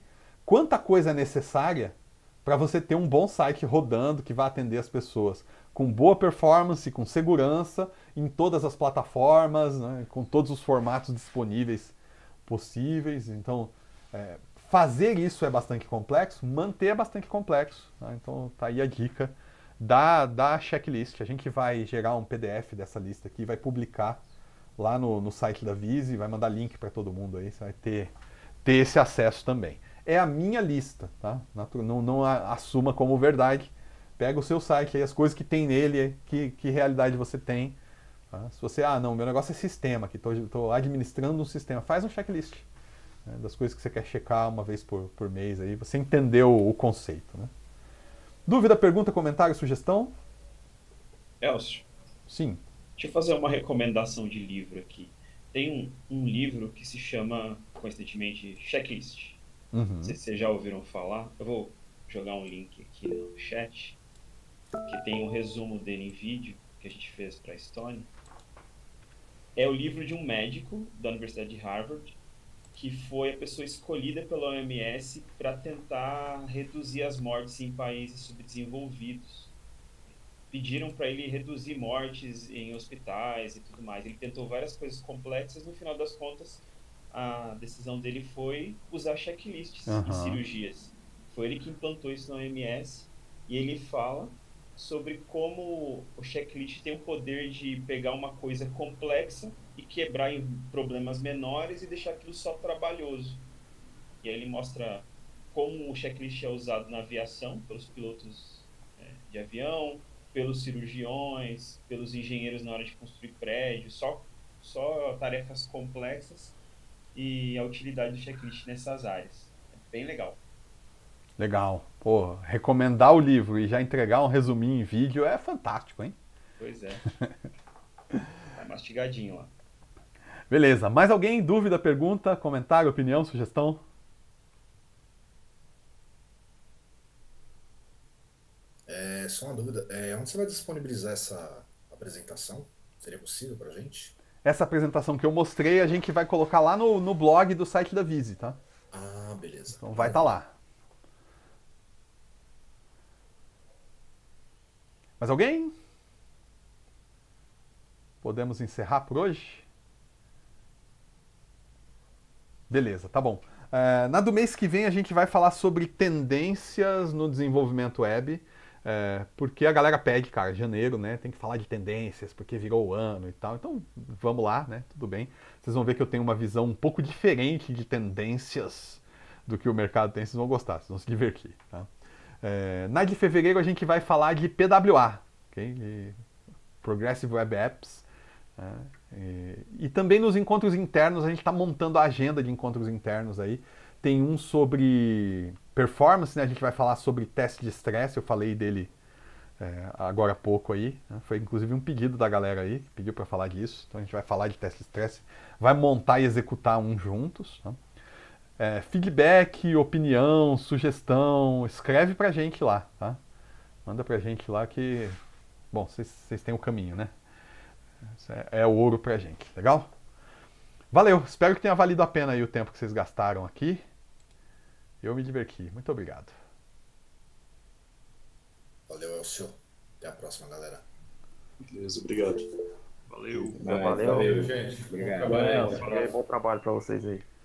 quanta coisa é necessária para você ter um bom site rodando que vai atender as pessoas com boa performance, com segurança em todas as plataformas, né, com todos os formatos disponíveis possíveis. Então, é, fazer isso é bastante complexo, manter é bastante complexo. Né? Então, tá aí a dica da, da checklist. A gente vai gerar um PDF dessa lista aqui, vai publicar lá no, no site da Vise, vai mandar link para todo mundo aí, você vai ter, ter esse acesso também é a minha lista, tá? Não, não assuma como verdade. Pega o seu site aí, as coisas que tem nele, que, que realidade você tem. Tá? Se você, ah, não, meu negócio é sistema, que estou administrando um sistema, faz um checklist né, das coisas que você quer checar uma vez por, por mês aí, você entendeu o conceito, né? Dúvida, pergunta, comentário, sugestão? Elcio. Sim. Deixa eu fazer uma recomendação de livro aqui. Tem um, um livro que se chama, coincidentemente, Checklist Uhum. Não sei se vocês já ouviram falar. Eu vou jogar um link aqui no chat, que tem um resumo dele em vídeo que a gente fez para a Estônia. É o livro de um médico da Universidade de Harvard, que foi a pessoa escolhida pela OMS para tentar reduzir as mortes em países subdesenvolvidos. Pediram para ele reduzir mortes em hospitais e tudo mais. Ele tentou várias coisas complexas, no final das contas, a decisão dele foi usar checklists uhum. em cirurgias. Foi ele que implantou isso na OMS e ele fala sobre como o checklist tem o poder de pegar uma coisa complexa e quebrar em problemas menores e deixar aquilo só trabalhoso. E aí ele mostra como o checklist é usado na aviação, pelos pilotos é, de avião, pelos cirurgiões, pelos engenheiros na hora de construir prédios, só, só tarefas complexas e a utilidade do checklist nessas áreas. É bem legal. Legal. Pô, recomendar o livro e já entregar um resuminho em vídeo é fantástico, hein? Pois é. tá mastigadinho lá. Beleza. Mais alguém? Dúvida, pergunta, comentário, opinião, sugestão? É, só uma dúvida. É, onde você vai disponibilizar essa apresentação? Seria possível para gente? essa apresentação que eu mostrei, a gente vai colocar lá no, no blog do site da Vise, tá? Ah, beleza. Então vai estar tá lá. Mais alguém? Podemos encerrar por hoje? Beleza, tá bom. Uh, na do mês que vem a gente vai falar sobre tendências no desenvolvimento web. É, porque a galera pede, cara, janeiro, né? Tem que falar de tendências, porque virou o ano e tal. Então, vamos lá, né? Tudo bem. Vocês vão ver que eu tenho uma visão um pouco diferente de tendências do que o mercado tem. Vocês vão gostar, vocês vão se divertir, tá? É, na de fevereiro a gente vai falar de PWA, ok de Progressive Web Apps. Né? E, e também nos encontros internos, a gente está montando a agenda de encontros internos aí tem um sobre performance, né? A gente vai falar sobre teste de estresse, eu falei dele é, agora há pouco aí. Né? Foi inclusive um pedido da galera aí, que pediu para falar disso. Então a gente vai falar de teste de estresse, vai montar e executar um juntos. Né? É, feedback, opinião, sugestão, escreve pra gente lá, tá? Manda pra gente lá que. Bom, vocês têm o caminho, né? É, é ouro pra gente, legal? Valeu, espero que tenha valido a pena aí o tempo que vocês gastaram aqui. Eu me diverti. Muito obrigado. Valeu, Elcio. Até a próxima, galera. Beleza, obrigado. Valeu. Valeu, valeu, valeu gente. Obrigado. Bom trabalho, bom trabalho para vocês aí.